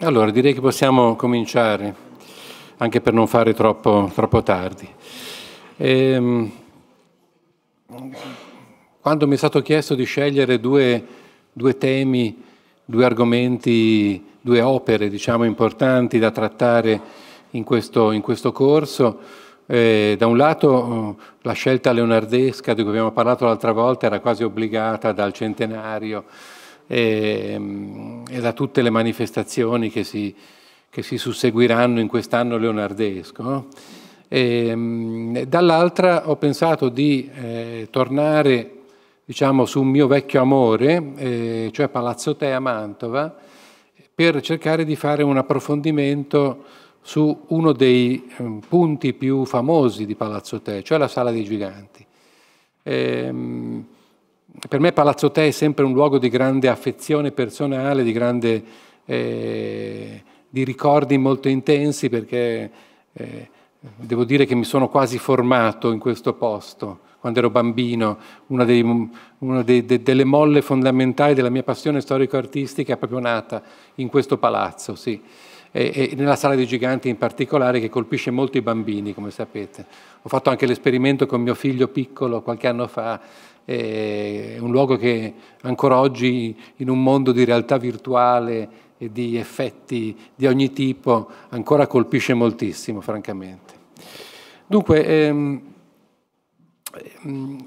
Allora, direi che possiamo cominciare, anche per non fare troppo, troppo tardi. E, ehm, quando mi è stato chiesto di scegliere due, due temi, due argomenti, due opere diciamo, importanti da trattare in questo, in questo corso, eh, da un lato eh, la scelta leonardesca di cui abbiamo parlato l'altra volta era quasi obbligata dal centenario e, ehm, e da tutte le manifestazioni che si, che si susseguiranno in quest'anno leonardesco. No? Ehm, dall'altra ho pensato di eh, tornare diciamo, su un mio vecchio amore, eh, cioè Palazzo Te a Mantova, per cercare di fare un approfondimento su uno dei ehm, punti più famosi di Palazzo Te, cioè la Sala dei Giganti. Ehm, per me Palazzo Te è sempre un luogo di grande affezione personale, di, grande, eh, di ricordi molto intensi perché eh, devo dire che mi sono quasi formato in questo posto quando ero bambino, una, dei, una de, de, delle molle fondamentali della mia passione storico-artistica è proprio nata in questo palazzo, sì. E, e nella sala dei giganti in particolare che colpisce molto i bambini, come sapete. Ho fatto anche l'esperimento con mio figlio piccolo qualche anno fa è un luogo che ancora oggi in un mondo di realtà virtuale e di effetti di ogni tipo ancora colpisce moltissimo, francamente. Dunque, ehm, ehm,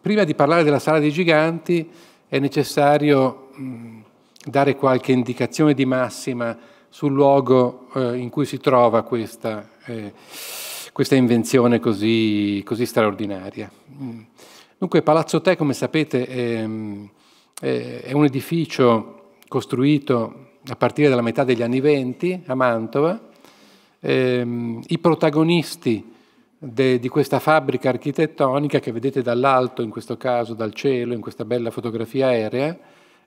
prima di parlare della sala dei giganti è necessario mh, dare qualche indicazione di massima sul luogo eh, in cui si trova questa... Eh, questa invenzione così, così straordinaria. Mm. Dunque Palazzo Te, come sapete, ehm, è, è un edificio costruito a partire dalla metà degli anni venti a Mantova. Ehm, I protagonisti De, di questa fabbrica architettonica che vedete dall'alto, in questo caso dal cielo, in questa bella fotografia aerea,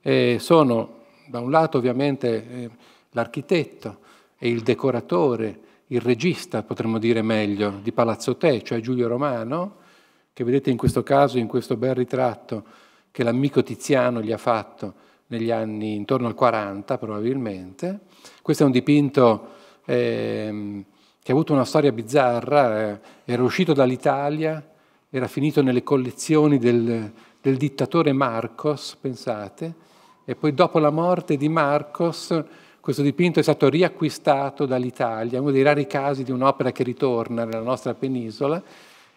eh, sono da un lato ovviamente eh, l'architetto e il decoratore il regista, potremmo dire meglio, di Palazzo Te, cioè Giulio Romano, che vedete in questo caso, in questo bel ritratto che l'amico Tiziano gli ha fatto negli anni intorno al 40 probabilmente. Questo è un dipinto eh, che ha avuto una storia bizzarra, eh, era uscito dall'Italia, era finito nelle collezioni del, del dittatore Marcos, pensate, e poi dopo la morte di Marcos questo dipinto è stato riacquistato dall'Italia, uno dei rari casi di un'opera che ritorna nella nostra penisola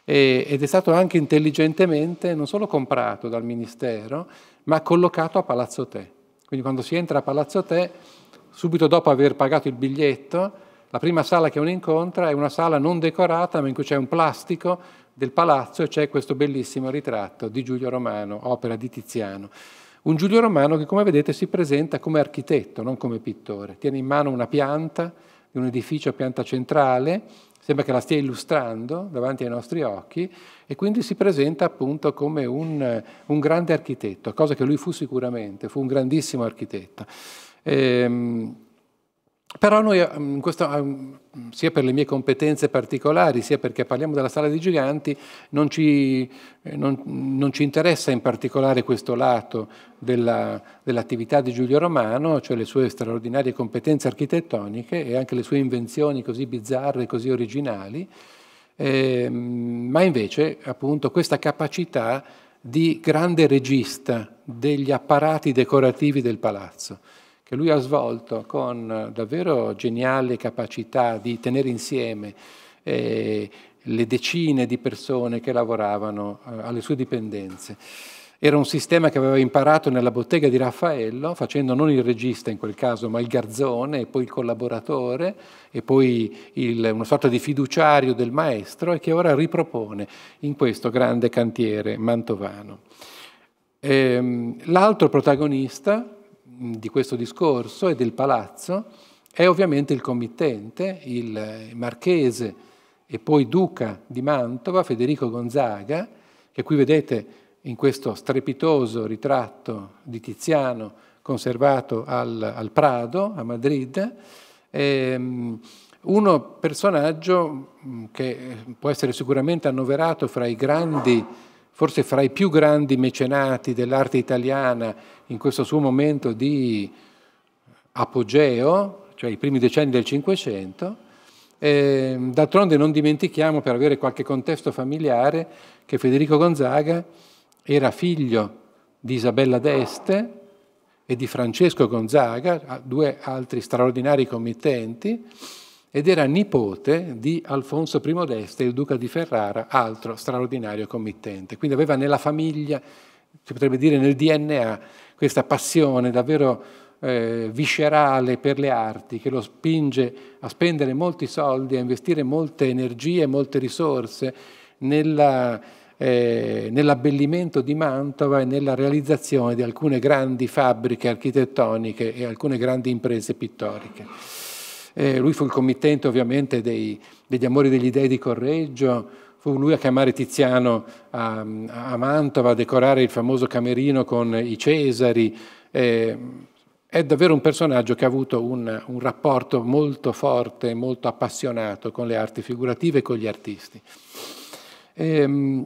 e, ed è stato anche intelligentemente non solo comprato dal Ministero, ma collocato a Palazzo Te. Quindi quando si entra a Palazzo Te, subito dopo aver pagato il biglietto, la prima sala che uno incontra è una sala non decorata, ma in cui c'è un plastico del palazzo e c'è questo bellissimo ritratto di Giulio Romano, opera di Tiziano. Un Giulio Romano che, come vedete, si presenta come architetto, non come pittore. Tiene in mano una pianta di un edificio a pianta centrale, sembra che la stia illustrando davanti ai nostri occhi, e quindi si presenta appunto come un, un grande architetto, cosa che lui fu sicuramente, fu un grandissimo architetto. Ehm, però noi, ehm, questo, ehm, sia per le mie competenze particolari, sia perché parliamo della sala dei giganti, non ci, eh, non, non ci interessa in particolare questo lato dell'attività di Giulio Romano, cioè le sue straordinarie competenze architettoniche e anche le sue invenzioni così bizzarre, così originali, eh, ma invece appunto questa capacità di grande regista degli apparati decorativi del palazzo che lui ha svolto con eh, davvero geniale capacità di tenere insieme eh, le decine di persone che lavoravano eh, alle sue dipendenze. Era un sistema che aveva imparato nella bottega di Raffaello, facendo non il regista in quel caso, ma il garzone, e poi il collaboratore, e poi il, una sorta di fiduciario del maestro, e che ora ripropone in questo grande cantiere mantovano. Ehm, l'altro protagonista, Mm, di questo discorso e del palazzo è ovviamente il committente, il eh, marchese e poi duca di Mantova, Federico Gonzaga, che qui vedete in questo strepitoso ritratto di Tiziano conservato al, al Prado, a Madrid, ehm, uno personaggio mm, che eh, può essere sicuramente annoverato fra i grandi forse fra i più grandi mecenati dell'arte italiana in questo suo momento di apogeo, cioè i primi decenni del Cinquecento. Ehm, d'altronde non dimentichiamo, per avere qualche contesto familiare, che Federico Gonzaga era figlio di Isabella d'Este e di Francesco Gonzaga, due altri straordinari committenti, ed era nipote di Alfonso I d'Este, il duca di Ferrara, altro straordinario committente. Quindi aveva nella famiglia, si potrebbe dire nel DNA, questa passione davvero eh, viscerale per le arti che lo spinge a spendere molti soldi, a investire molte energie, molte risorse nella, eh, nell'abbellimento di Mantova e nella realizzazione di alcune grandi fabbriche architettoniche e alcune grandi imprese pittoriche. Eh, lui fu il committente ovviamente dei, degli amori degli dei di Correggio, fu lui a chiamare Tiziano a, a Mantova, a decorare il famoso camerino con i Cesari. Eh, è davvero un personaggio che ha avuto un, un rapporto molto forte, molto appassionato con le arti figurative e con gli artisti. Ehm,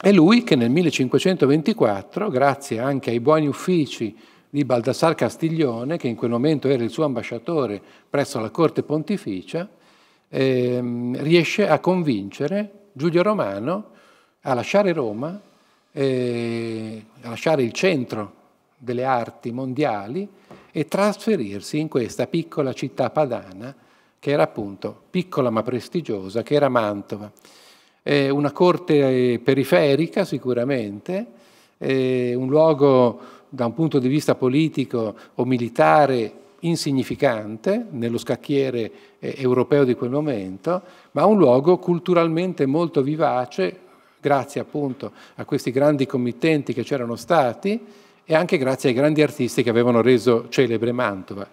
è lui che nel 1524, grazie anche ai buoni uffici di Baldassar Castiglione, che in quel momento era il suo ambasciatore presso la corte pontificia, ehm, riesce a convincere Giulio Romano a lasciare Roma, eh, a lasciare il centro delle arti mondiali e trasferirsi in questa piccola città padana, che era appunto piccola ma prestigiosa, che era Mantova. Eh, una corte periferica sicuramente, eh, un luogo da un punto di vista politico o militare insignificante nello scacchiere eh, europeo di quel momento, ma un luogo culturalmente molto vivace, grazie appunto a questi grandi committenti che c'erano stati e anche grazie ai grandi artisti che avevano reso celebre Mantova.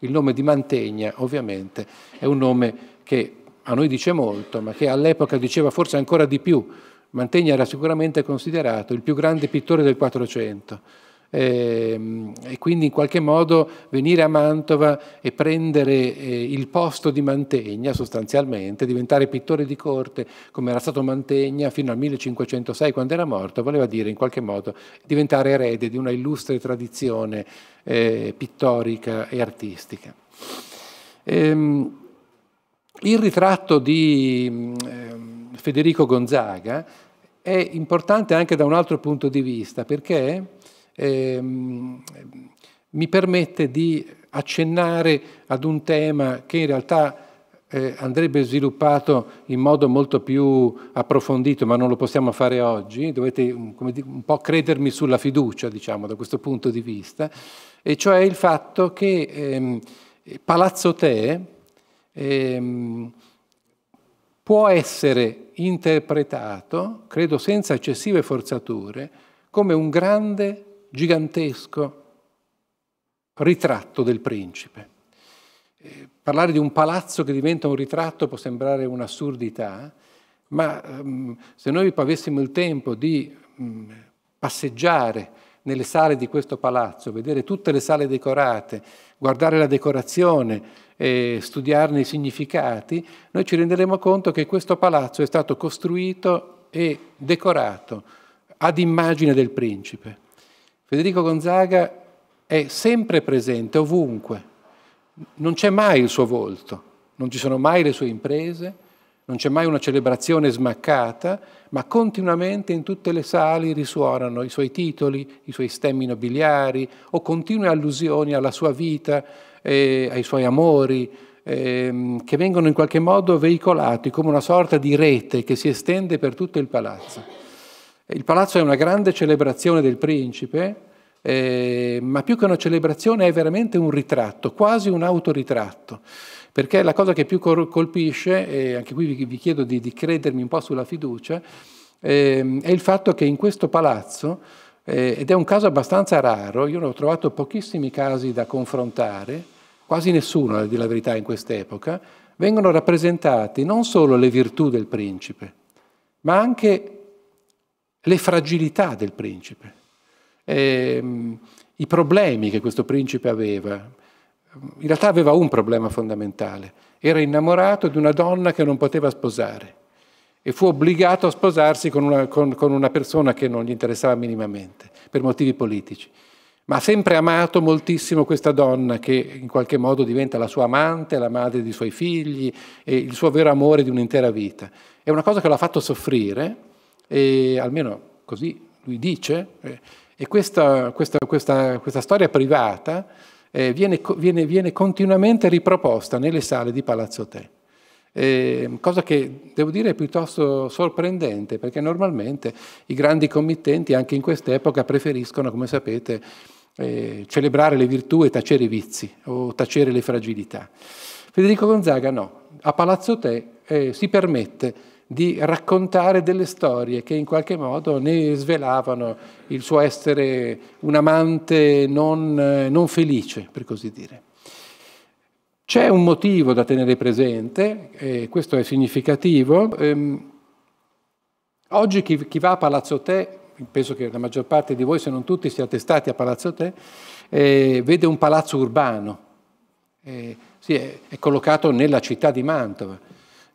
Il nome di Mantegna ovviamente è un nome che a noi dice molto, ma che all'epoca diceva forse ancora di più. Mantegna era sicuramente considerato il più grande pittore del Quattrocento Ehm, e, quindi in qualche modo venire a Mantova e prendere eh, il posto di Mantegna sostanzialmente, diventare pittore di corte come era stato Mantegna fino al 1506 quando era morto, voleva dire in qualche modo diventare erede di una illustre tradizione eh, pittorica e artistica. Ehm, il ritratto di ehm, Federico Gonzaga è importante anche da un altro punto di vista perché ehm, mi permette di accennare ad un tema che in realtà eh, andrebbe sviluppato in modo molto più approfondito, ma non lo possiamo fare oggi, dovete mm, dico, un po' credermi sulla fiducia, diciamo, da questo punto di vista, e cioè il fatto che ehm, Palazzo Te ehm, può essere interpretato, credo senza eccessive forzature, come un grande gigantesco ritratto del principe. Eh, parlare di un palazzo che diventa un ritratto può sembrare un'assurdità, ma ehm, se noi avessimo il tempo di mh, mm, passeggiare nelle sale di questo palazzo, vedere tutte le sale decorate, guardare la decorazione, e studiarne i significati, noi ci renderemo conto che questo palazzo è stato costruito e decorato ad immagine del principe. Federico Gonzaga è sempre presente ovunque, non c'è mai il suo volto, non ci sono mai le sue imprese, non c'è mai una celebrazione smaccata, ma continuamente in tutte le sali risuonano i suoi titoli, i suoi stemmi nobiliari o continue allusioni alla sua vita, eh, ai suoi amori, eh, che vengono in qualche modo veicolati come una sorta di rete che si estende per tutto il palazzo. Il palazzo è una grande celebrazione del principe, eh, ma più che una celebrazione è veramente un ritratto, quasi un autoritratto. Perché la cosa che più colpisce, e anche qui vi chiedo di, di credermi un po' sulla fiducia, eh, è il fatto che in questo palazzo, eh, ed è un caso abbastanza raro, io ne ho trovato pochissimi casi da confrontare, quasi nessuno, a dire la verità, in quest'epoca, vengono rappresentati non solo le virtù del principe, ma anche le fragilità del principe, ehm, i problemi che questo principe aveva. In realtà aveva un problema fondamentale, era innamorato di una donna che non poteva sposare e fu obbligato a sposarsi con una, con, con una persona che non gli interessava minimamente, per motivi politici. Ma ha sempre amato moltissimo questa donna che in qualche modo diventa la sua amante, la madre dei suoi figli e il suo vero amore di un'intera vita. È una cosa che l'ha fatto soffrire, e almeno così lui dice, eh, e questa, questa, questa, questa storia privata eh, viene, viene, viene, continuamente riproposta nelle sale di Palazzo Te. Eh, cosa che devo dire è piuttosto sorprendente perché normalmente i grandi committenti anche in quest'epoca preferiscono, come sapete, eh, celebrare le virtù e tacere i vizi o tacere le fragilità. Federico Gonzaga no, a Palazzo Te eh, si permette di raccontare delle storie che in qualche modo ne svelavano il suo essere un amante non, eh, non felice, per così dire. C'è un motivo da tenere presente, e questo è significativo. Ehm, oggi chi, chi, va a Palazzo Te, penso che la maggior parte di voi, se non tutti, siate stati a Palazzo Te, eh, vede un palazzo urbano. Eh, sì, è, è collocato nella città di Mantova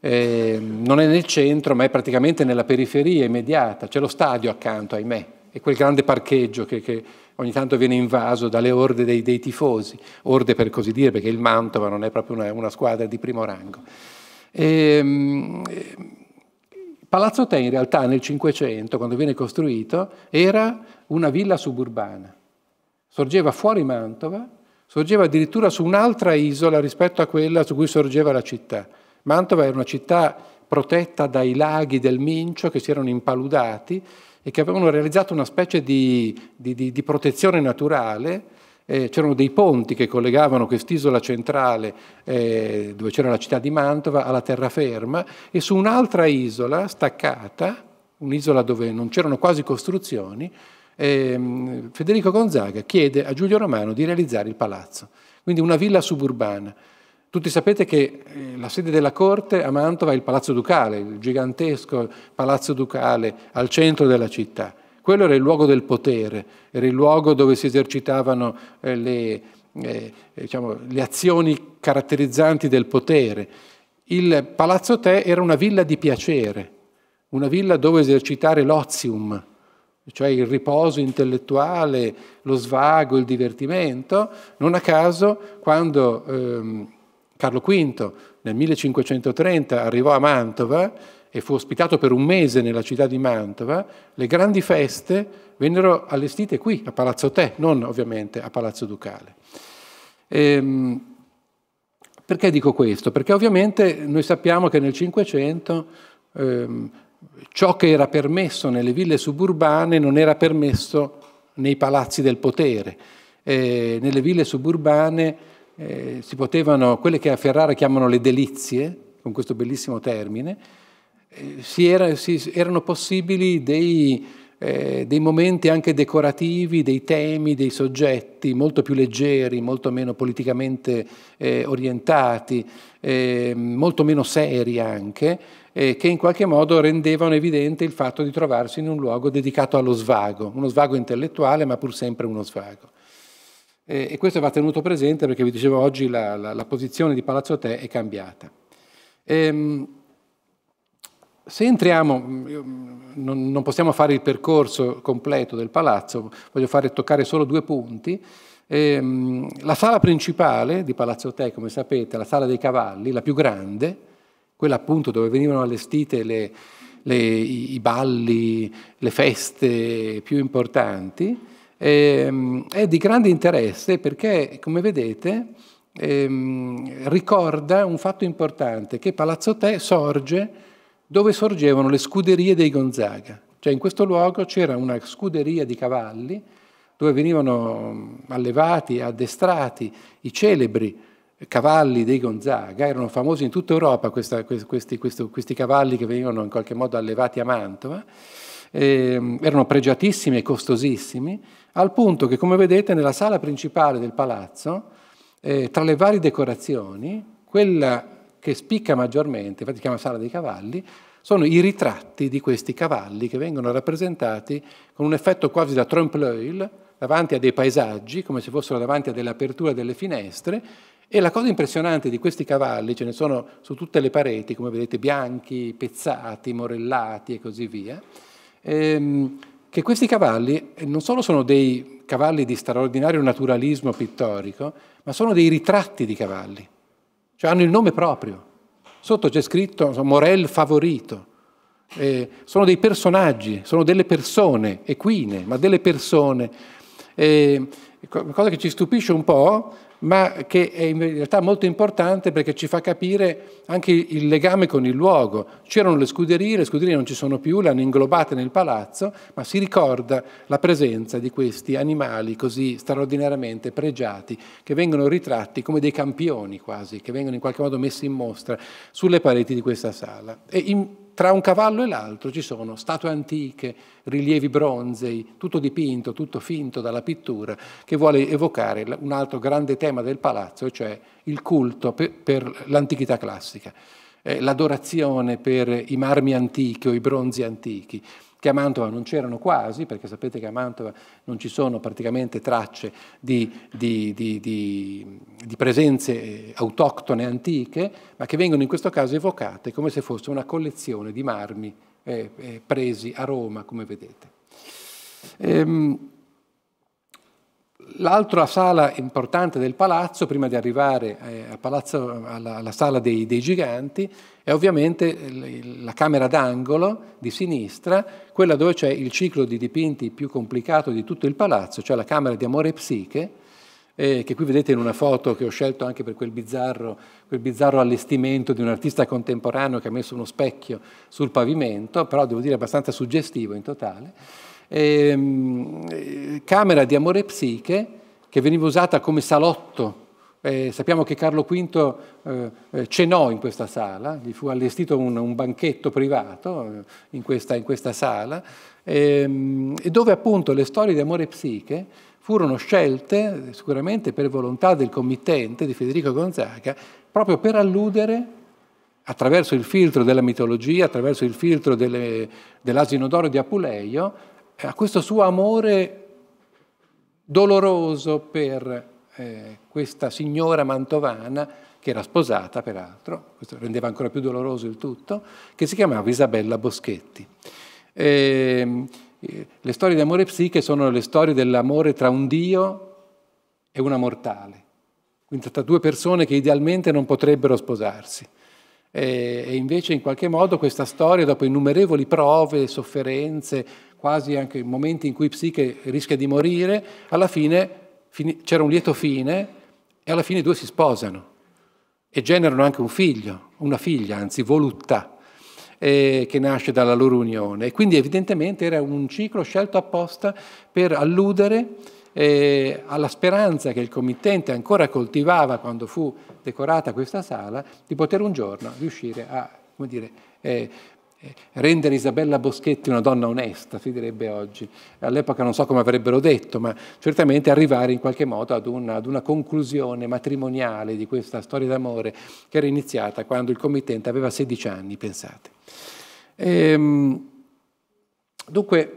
eh, non è nel centro ma è praticamente nella periferia immediata, c'è lo stadio accanto, ahimè, e quel grande parcheggio che, che ogni tanto viene invaso dalle orde dei, dei, tifosi, orde per così dire perché il Mantova non è proprio una, una squadra di primo rango. E, ehm, Palazzo Te in realtà nel Cinquecento, quando viene costruito, era una villa suburbana, sorgeva fuori Mantova, sorgeva addirittura su un'altra isola rispetto a quella su cui sorgeva la città. Mantova era una città protetta dai laghi del Mincio che si erano impaludati e che avevano realizzato una specie di, di, di, di protezione naturale. Eh, c'erano dei ponti che collegavano quest'isola centrale, eh, dove c'era la città di Mantova, alla terraferma, e su un'altra isola staccata, un'isola dove non c'erano quasi costruzioni, eh, Federico Gonzaga chiede a Giulio Romano di realizzare il palazzo, quindi una villa suburbana. Tutti sapete che eh, la sede della corte a Mantova è il Palazzo Ducale, il gigantesco Palazzo Ducale al centro della città. Quello era il luogo del potere, era il luogo dove si esercitavano eh, le, eh, eh, diciamo, le azioni caratterizzanti del potere. Il Palazzo Te era una villa di piacere, una villa dove esercitare l'ozium, cioè il riposo intellettuale, lo svago, il divertimento. Non a caso, quando ehm, Carlo V nel 1530 arrivò a Mantova e fu ospitato per un mese nella città di Mantova, le grandi feste vennero allestite qui, a Palazzo Te, non ovviamente a Palazzo Ducale. Ehm, perché dico questo? Perché ovviamente noi sappiamo che nel Cinquecento ehm, ciò che era permesso nelle ville suburbane non era permesso nei palazzi del potere. Eh, nelle ville suburbane eh, si potevano, quelle che a Ferrara chiamano le delizie, con questo bellissimo termine, eh, si era, si, erano possibili dei, eh, dei momenti anche decorativi, dei temi, dei soggetti molto più leggeri, molto meno politicamente eh, orientati, eh, molto meno seri anche, eh, che in qualche modo rendevano evidente il fatto di trovarsi in un luogo dedicato allo svago, uno svago intellettuale ma pur sempre uno svago eh, e questo va tenuto presente perché vi dicevo oggi la, la, la posizione di Palazzo Te è cambiata. Ehm, se entriamo, non, non, possiamo fare il percorso completo del palazzo, voglio fare, toccare solo due punti. Ehm, la sala principale di Palazzo Te, come sapete, la sala dei cavalli, la più grande, quella appunto dove venivano allestite le, le, i, i balli, le feste più importanti, Ehm, è di grande interesse perché, come vedete, ehm, ricorda un fatto importante, che Palazzo Te sorge dove sorgevano le scuderie dei Gonzaga. Cioè in questo luogo c'era una scuderia di cavalli dove venivano allevati, addestrati i celebri cavalli dei Gonzaga, erano famosi in tutta Europa questa, questi, questi, questi, cavalli che venivano in qualche modo allevati a Mantova, eh, erano pregiatissimi e costosissimi al punto che, come vedete, nella sala principale del palazzo, eh, tra le varie decorazioni, quella che spicca maggiormente, infatti si chiama Sala dei Cavalli, sono i ritratti di questi cavalli che vengono rappresentati con un effetto quasi da trompe l'oeil, davanti a dei paesaggi, come se fossero davanti a delle aperture delle finestre, e la cosa impressionante di questi cavalli, ce ne sono su tutte le pareti, come vedete, bianchi, pezzati, morellati e così via, ehm, che questi cavalli non solo sono dei cavalli di straordinario naturalismo pittorico, ma sono dei ritratti di cavalli, cioè hanno il nome proprio. Sotto c'è scritto Morel favorito. Eh, sono dei personaggi, sono delle persone, equine, ma delle persone. Eh, cosa che ci stupisce un po' ma che è in realtà molto importante perché ci fa capire anche il legame con il luogo. C'erano le scuderie, le scuderie non ci sono più, le hanno inglobate nel palazzo, ma si ricorda la presenza di questi animali così straordinariamente pregiati, che vengono ritratti come dei campioni quasi, che vengono in qualche modo messi in mostra sulle pareti di questa sala. E in tra un cavallo e l'altro ci sono statue antiche, rilievi bronzei, tutto dipinto, tutto finto dalla pittura, che vuole evocare un altro grande tema del palazzo, cioè il culto per, per l'antichità classica, eh, l'adorazione per i marmi antichi o i bronzi antichi, che a Mantova non c'erano quasi, perché sapete che a Mantova non ci sono praticamente tracce di, di, di, di, presenze eh, autoctone antiche, ma che vengono in questo caso evocate come se fosse una collezione di marmi eh, eh, presi a Roma, come vedete. Ehm, L'altra sala importante del palazzo, prima di arrivare eh, palazzo, alla, alla, sala dei, dei, giganti, è ovviamente la camera d'angolo di sinistra, quella dove c'è il ciclo di dipinti più complicato di tutto il palazzo, cioè la camera di Amore e Psiche, eh, che qui vedete in una foto che ho scelto anche per quel bizzarro, quel bizzarro, allestimento di un artista contemporaneo che ha messo uno specchio sul pavimento, però devo dire abbastanza suggestivo in totale ehm, camera di Amore Psiche che veniva usata come salotto. Eh, sappiamo che Carlo V eh, eh cenò in questa sala, gli fu allestito un, un banchetto privato eh, in questa, in questa sala, ehm, dove appunto le storie di Amore Psiche furono scelte sicuramente per volontà del committente di Federico Gonzaga proprio per alludere attraverso il filtro della mitologia, attraverso il filtro dell'asino d'oro di Apuleio, eh, a questo suo amore doloroso per eh, questa signora mantovana, che era sposata peraltro, questo rendeva ancora più doloroso il tutto, che si chiamava Isabella Boschetti. E, ehm, eh, le storie di amore psiche sono le storie dell'amore tra un Dio e una mortale, quindi tra due persone che idealmente non potrebbero sposarsi. Eh, e, invece in qualche modo questa storia, dopo innumerevoli prove, sofferenze, quasi anche in momenti in cui Psiche rischia di morire, alla fine c'era un lieto fine e alla fine i due si sposano e generano anche un figlio, una figlia, anzi voluttà, eh, che nasce dalla loro unione. E quindi evidentemente era un ciclo scelto apposta per alludere eh, alla speranza che il committente ancora coltivava quando fu decorata questa sala, di poter un giorno riuscire a, come dire, eh, rendere Isabella Boschetti una donna onesta, si direbbe oggi. All'epoca non so come avrebbero detto, ma certamente arrivare in qualche modo ad una, ad una conclusione matrimoniale di questa storia d'amore che era iniziata quando il committente aveva 16 anni, pensate. Ehm, dunque,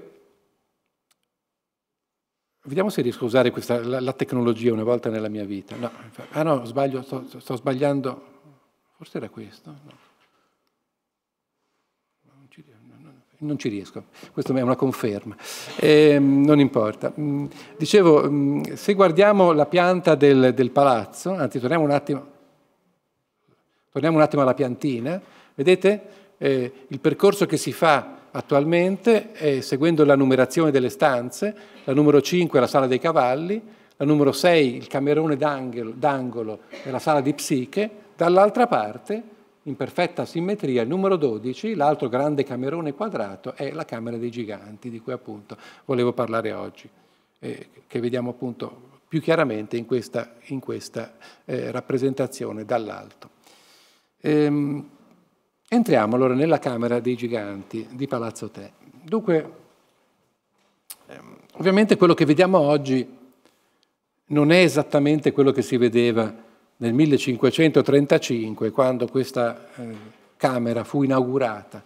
Vediamo se riesco a usare questa, la, la, tecnologia una volta nella mia vita. No, ah no, sbaglio, sto, sto, sbagliando. Forse era questo. No. non ci riesco, questa è una conferma, eh, non importa. Mm, dicevo, mm, se guardiamo la pianta del, del palazzo, anzi torniamo un, attimo, torniamo un attimo, alla piantina, vedete eh, il percorso che si fa attualmente è seguendo la numerazione delle stanze, la numero 5 è la sala dei cavalli, la numero 6 il camerone d'angolo è la sala di psiche, dall'altra parte in perfetta simmetria, il numero 12, l'altro grande camerone quadrato, è la Camera dei Giganti, di cui appunto volevo parlare oggi, eh, che vediamo appunto più chiaramente in questa, in questa eh, rappresentazione dall'alto. Ehm, entriamo allora nella Camera dei Giganti di Palazzo Te. Dunque, ehm, ovviamente quello che vediamo oggi non è esattamente quello che si vedeva nel 1535, quando questa eh, Camera fu inaugurata.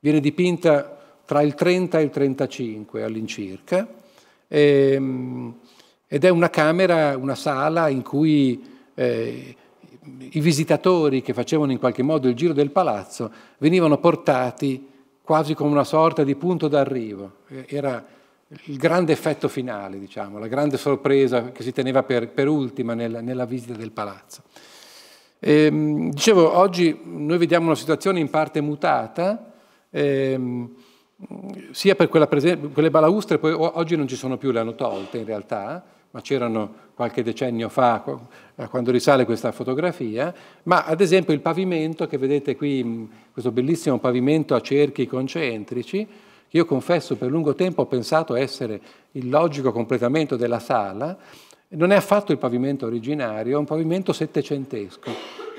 Viene dipinta tra il 30 e il 35 all'incirca ehm, ed è una camera, una sala in cui eh, i visitatori che facevano in qualche modo il giro del palazzo venivano portati quasi come una sorta di punto d'arrivo. Eh, era il grande effetto finale, diciamo, la grande sorpresa che si teneva per, per ultima nella, nella, visita del palazzo. Ehm, dicevo, oggi noi vediamo una situazione in parte mutata, ehm, sia per quelle balaustre, poi oggi non ci sono più, le hanno tolte in realtà, ma c'erano qualche decennio fa, eh, quando risale questa fotografia, ma ad esempio il pavimento che vedete qui, questo bellissimo pavimento a cerchi concentrici, io confesso, per lungo tempo ho pensato essere il logico completamento della sala, non è affatto il pavimento originario, è un pavimento settecentesco,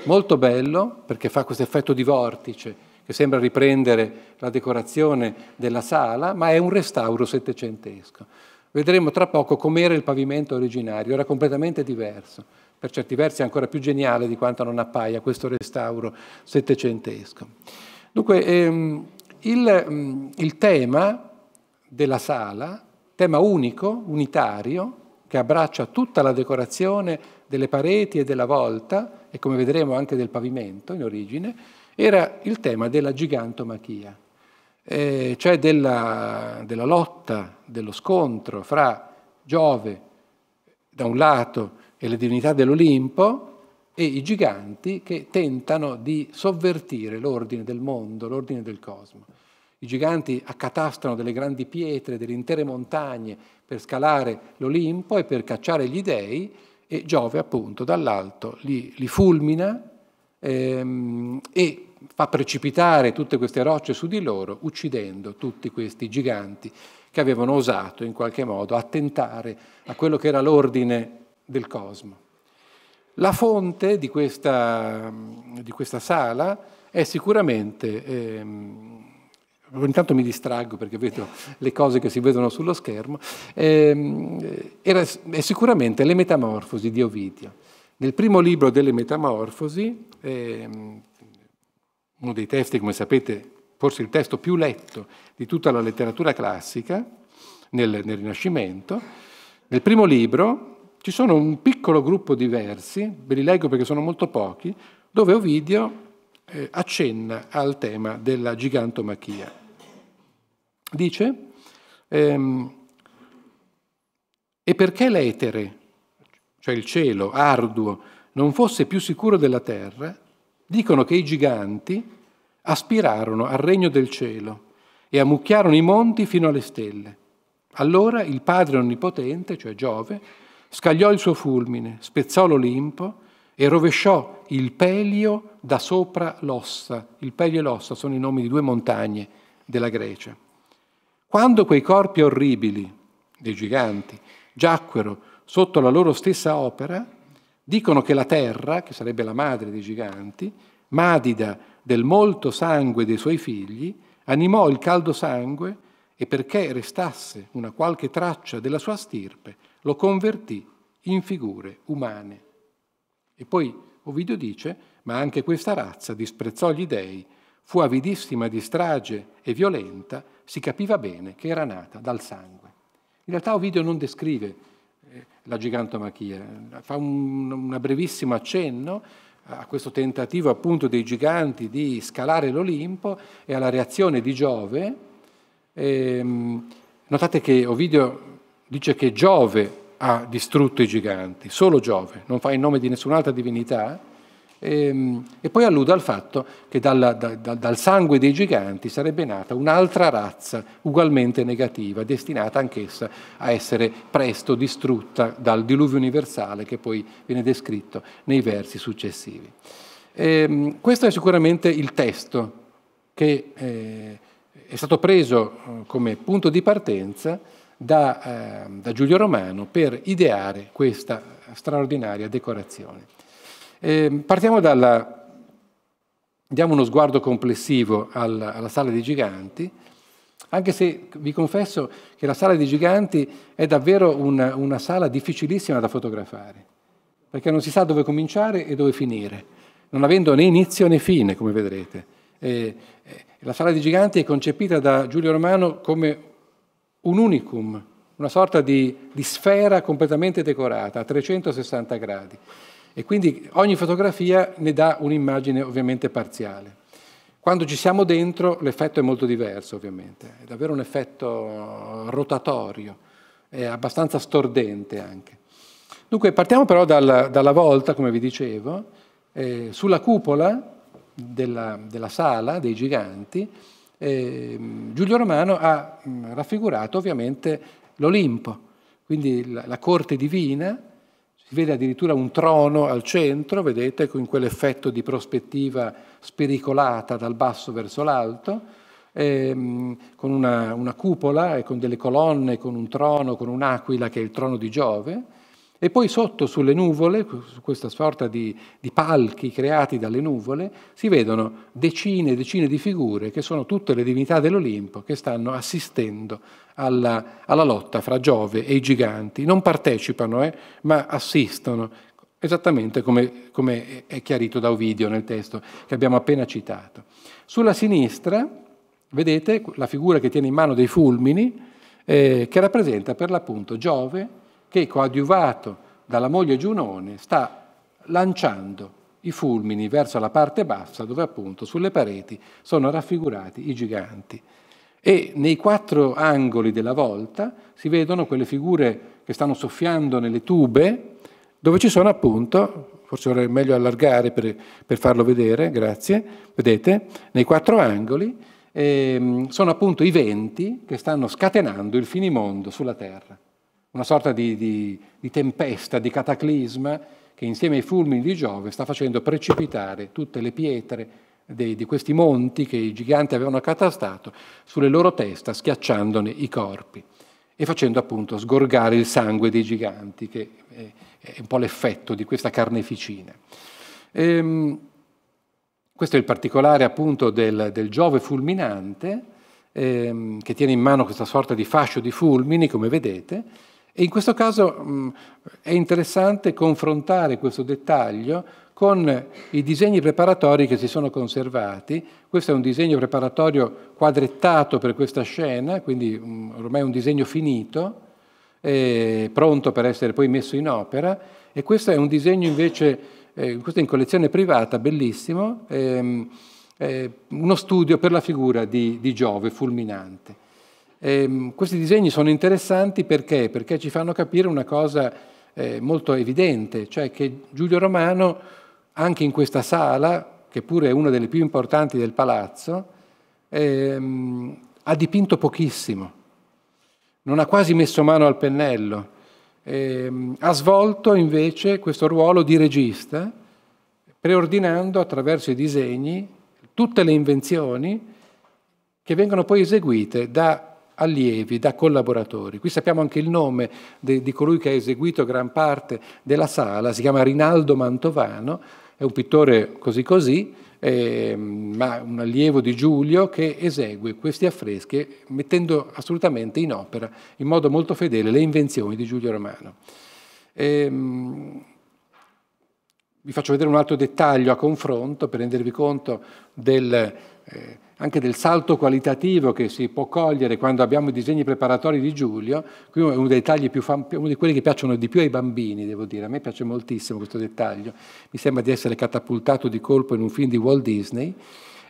molto bello perché fa questo effetto di vortice che sembra riprendere la decorazione della sala, ma è un restauro settecentesco. Vedremo tra poco com'era il pavimento originario, era completamente diverso, per certi versi ancora più geniale di quanto non appaia questo restauro settecentesco. Dunque, ehm, il, mm, il tema della sala, tema unico, unitario, che abbraccia tutta la decorazione delle pareti e della volta, e come vedremo anche del pavimento in origine, era il tema della gigantomachia, eh, cioè della, della lotta, dello scontro fra Giove da un lato e le divinità dell'Olimpo e i giganti che tentano di sovvertire l'ordine del mondo, l'ordine del cosmo. I giganti accatastrano delle grandi pietre, delle intere montagne per scalare l'Olimpo e per cacciare gli dei e Giove appunto dall'alto li, li fulmina ehm, e fa precipitare tutte queste rocce su di loro, uccidendo tutti questi giganti che avevano osato in qualche modo attentare a quello che era l'ordine del cosmo. La fonte di questa, di questa sala è sicuramente... Ehm, ogni mi distraggo perché vedo le cose che si vedono sullo schermo, eh, era, è sicuramente le metamorfosi di Ovidio. Nel primo libro delle metamorfosi, eh, uno dei testi, come sapete, forse il testo più letto di tutta la letteratura classica nel, nel Rinascimento, nel primo libro ci sono un piccolo gruppo di versi, ve li leggo perché sono molto pochi, dove Ovidio eh, accenna al tema della gigantomachia. Dice, ehm, e perché l'etere, cioè il cielo, arduo, non fosse più sicuro della terra, dicono che i giganti aspirarono al regno del cielo e ammucchiarono i monti fino alle stelle. Allora il Padre Onnipotente, cioè Giove, scagliò il suo fulmine, spezzò l'Olimpo e rovesciò il Pelio da sopra l'ossa. Il Pelio e l'ossa sono i nomi di due montagne della Grecia. Quando quei corpi orribili dei giganti giacquero sotto la loro stessa opera, dicono che la terra, che sarebbe la madre dei giganti, madida del molto sangue dei suoi figli, animò il caldo sangue e perché restasse una qualche traccia della sua stirpe, lo convertì in figure umane. E poi Ovidio dice, ma anche questa razza disprezzò gli dei, fu avidissima di strage e violenta, si capiva bene che era nata dal sangue. In realtà Ovidio non descrive eh, la gigantomachia, fa un, una brevissimo accenno a questo tentativo appunto dei giganti di scalare l'Olimpo e alla reazione di Giove. E, ehm, notate che Ovidio dice che Giove ha distrutto i giganti, solo Giove, non fa il nome di nessun'altra divinità, e, ehm, e poi allude al fatto che dalla, da, dal sangue dei giganti sarebbe nata un'altra razza ugualmente negativa, destinata anch'essa a essere presto distrutta dal diluvio universale che poi viene descritto nei versi successivi. E, ehm, questo è sicuramente il testo che eh, è stato preso eh, come punto di partenza da, eh, da Giulio Romano per ideare questa straordinaria decorazione. Eh, partiamo dalla... diamo uno sguardo complessivo alla, alla sala dei giganti, anche se vi confesso che la sala dei giganti è davvero una, una, sala difficilissima da fotografare, perché non si sa dove cominciare e dove finire, non avendo né inizio né fine, come vedrete. Eh, eh, la sala dei giganti è concepita da Giulio Romano come un unicum, una sorta di, di sfera completamente decorata a 360 gradi e quindi ogni fotografia ne dà un'immagine ovviamente parziale. Quando ci siamo dentro l'effetto è molto diverso ovviamente, è davvero un effetto rotatorio, è abbastanza stordente anche. Dunque partiamo però dalla, dalla volta, come vi dicevo, eh, sulla cupola della, della sala dei giganti Ehm, Giulio Romano ha mm, raffigurato ovviamente l'Olimpo, quindi la, corte divina, si vede addirittura un trono al centro, vedete, con quell'effetto di prospettiva spericolata dal basso verso l'alto, ehm, con una, una cupola e con delle colonne, con un trono, con un'aquila che è il trono di Giove, e poi sotto sulle nuvole, su questa sorta di, di, palchi creati dalle nuvole, si vedono decine e decine di figure che sono tutte le divinità dell'Olimpo che stanno assistendo alla, alla lotta fra Giove e i giganti. Non partecipano, eh, ma assistono, esattamente come, come è chiarito da Ovidio nel testo che abbiamo appena citato. Sulla sinistra vedete la figura che tiene in mano dei fulmini, eh, che rappresenta per l'appunto Giove che, coadiuvato dalla moglie Giunone, sta lanciando i fulmini verso la parte bassa dove appunto sulle pareti sono raffigurati i giganti. E nei quattro angoli della volta si vedono quelle figure che stanno soffiando nelle tube dove ci sono appunto, forse vorrei meglio allargare per, per, farlo vedere, grazie, vedete, nei quattro angoli eh, sono appunto i venti che stanno scatenando il finimondo sulla terra una sorta di, di, di tempesta, di cataclisma che insieme ai fulmini di Giove sta facendo precipitare tutte le pietre dei, di questi monti che i giganti avevano catastato sulle loro teste, schiacciandone i corpi e facendo appunto sgorgare il sangue dei giganti, che è un po' l'effetto di questa carneficina. Ehm, questo è il particolare appunto del, del Giove fulminante, ehm, che tiene in mano questa sorta di fascio di fulmini, come vedete, e in questo caso mh, mm, è interessante confrontare questo dettaglio con i disegni preparatori che si sono conservati. Questo è un disegno preparatorio quadrettato per questa scena, quindi mh, mm, ormai un disegno finito, eh, pronto per essere poi messo in opera. E questo è un disegno invece, eh, questo è in collezione privata, bellissimo, ehm, eh, uno studio per la figura di, di Giove fulminante. Eh, questi disegni sono interessanti perché? Perché ci fanno capire una cosa eh, molto evidente, cioè che Giulio Romano, anche in questa sala, che pure è una delle più importanti del palazzo, ehm, ha dipinto pochissimo, non ha quasi messo mano al pennello, ehm, ha svolto invece questo ruolo di regista, preordinando attraverso i disegni tutte le invenzioni che vengono poi eseguite da allievi, da collaboratori. Qui sappiamo anche il nome de, di colui che ha eseguito gran parte della sala, si chiama Rinaldo Mantovano, è un pittore così così, eh, ma un allievo di Giulio che esegue questi affreschi mettendo assolutamente in opera, in modo molto fedele, le invenzioni di Giulio Romano. Eh, vi faccio vedere un altro dettaglio a confronto per rendervi conto del... Eh, anche del salto qualitativo che si può cogliere quando abbiamo i disegni preparatori di Giulio, qui è uno dei tagli più fan, uno di quelli che piacciono di più ai bambini, devo dire, a me piace moltissimo questo dettaglio, mi sembra di essere catapultato di colpo in un film di Walt Disney,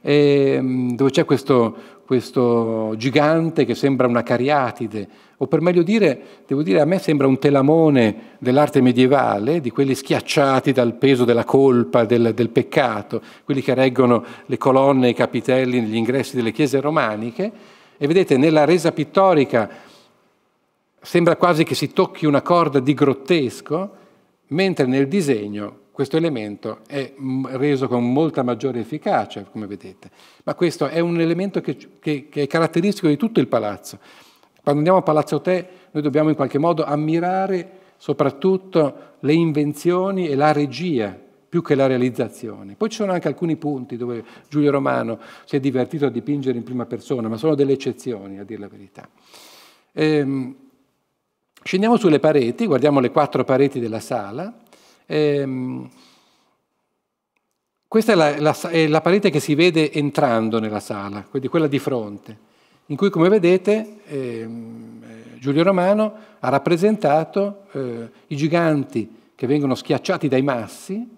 e, ehm, dove c'è questo, questo gigante che sembra una cariatide, o per meglio dire, devo dire, a me sembra un telamone dell'arte medievale, di quelli schiacciati dal peso della colpa, del, del, peccato, quelli che reggono le colonne, e i capitelli negli ingressi delle chiese romaniche. E vedete, nella resa pittorica sembra quasi che si tocchi una corda di grottesco, mentre nel disegno questo elemento è reso con molta maggiore efficacia, come vedete. Ma questo è un elemento che, che, che è caratteristico di tutto il palazzo. Quando andiamo a Palazzo Te, noi dobbiamo in qualche modo ammirare soprattutto le invenzioni e la regia più che la realizzazione. Poi ci sono anche alcuni punti dove Giulio Romano si è divertito a dipingere in prima persona, ma sono delle eccezioni, a dire la verità. Ehm, scendiamo sulle pareti, guardiamo le quattro pareti della sala. Ehm, questa è la, la, è la parete che si vede entrando nella sala, quindi quella di fronte in cui, come vedete, ehm, eh, Giulio Romano ha rappresentato eh, i giganti che vengono schiacciati dai massi,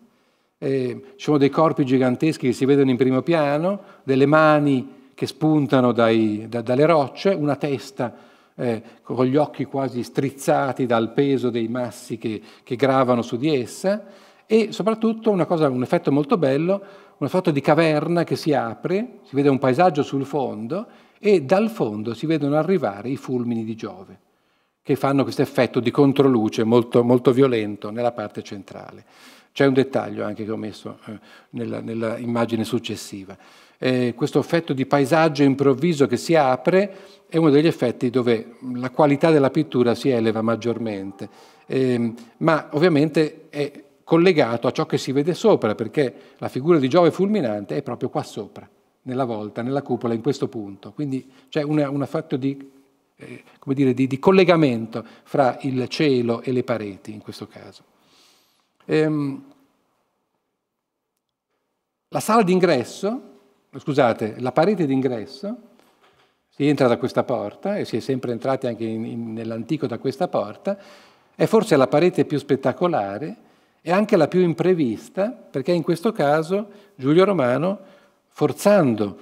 eh, ci sono dei corpi giganteschi che si vedono in primo piano, delle mani che spuntano dai, da, dalle rocce, una testa eh, con gli occhi quasi strizzati dal peso dei massi che, che gravano su di essa e soprattutto cosa, un effetto molto bello, una foto di caverna che si apre, si vede un paesaggio sul fondo e dal fondo si vedono arrivare i fulmini di Giove, che fanno questo effetto di controluce molto, molto violento nella parte centrale. C'è un dettaglio anche che ho messo eh, nella, nella, immagine successiva. Eh, questo effetto di paesaggio improvviso che si apre è uno degli effetti dove la qualità della pittura si eleva maggiormente, eh, ma ovviamente è collegato a ciò che si vede sopra, perché la figura di Giove fulminante è proprio qua sopra nella volta, nella cupola, in questo punto. Quindi c'è un fatto di, eh, dire, di, di, collegamento fra il cielo e le pareti in questo caso. Ehm, la sala d'ingresso, scusate, la parete d'ingresso, si entra da questa porta e si è sempre entrati anche nell'antico da questa porta, è forse la parete più spettacolare e anche la più imprevista, perché in questo caso Giulio Romano forzando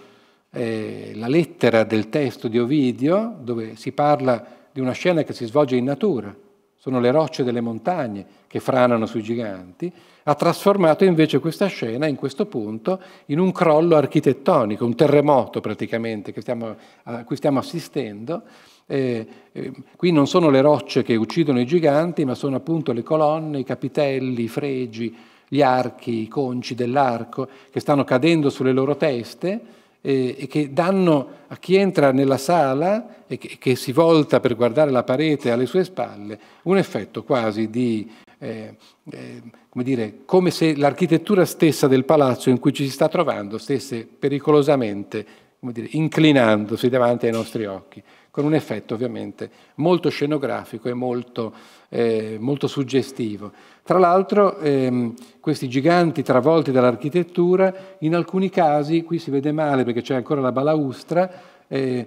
eh, la lettera del testo di Ovidio, dove si parla di una scena che si svolge in natura, sono le rocce delle montagne che franano sui giganti, ha trasformato invece questa scena, in questo punto, in un crollo architettonico, un terremoto praticamente stiamo, a cui stiamo assistendo. Eh, eh, qui non sono le rocce che uccidono i giganti, ma sono appunto le colonne, i capitelli, i fregi, gli archi, i conci dell'arco, che stanno cadendo sulle loro teste eh, e che danno a chi entra nella sala e che, che, si volta per guardare la parete alle sue spalle un effetto quasi di, eh, eh, come dire, come se l'architettura stessa del palazzo in cui ci si sta trovando stesse pericolosamente come dire, inclinandosi davanti ai nostri occhi con un effetto ovviamente molto scenografico e molto, eh, molto suggestivo. Tra l'altro ehm, questi giganti travolti dall'architettura, in alcuni casi, qui si vede male perché c'è ancora la balaustra, eh,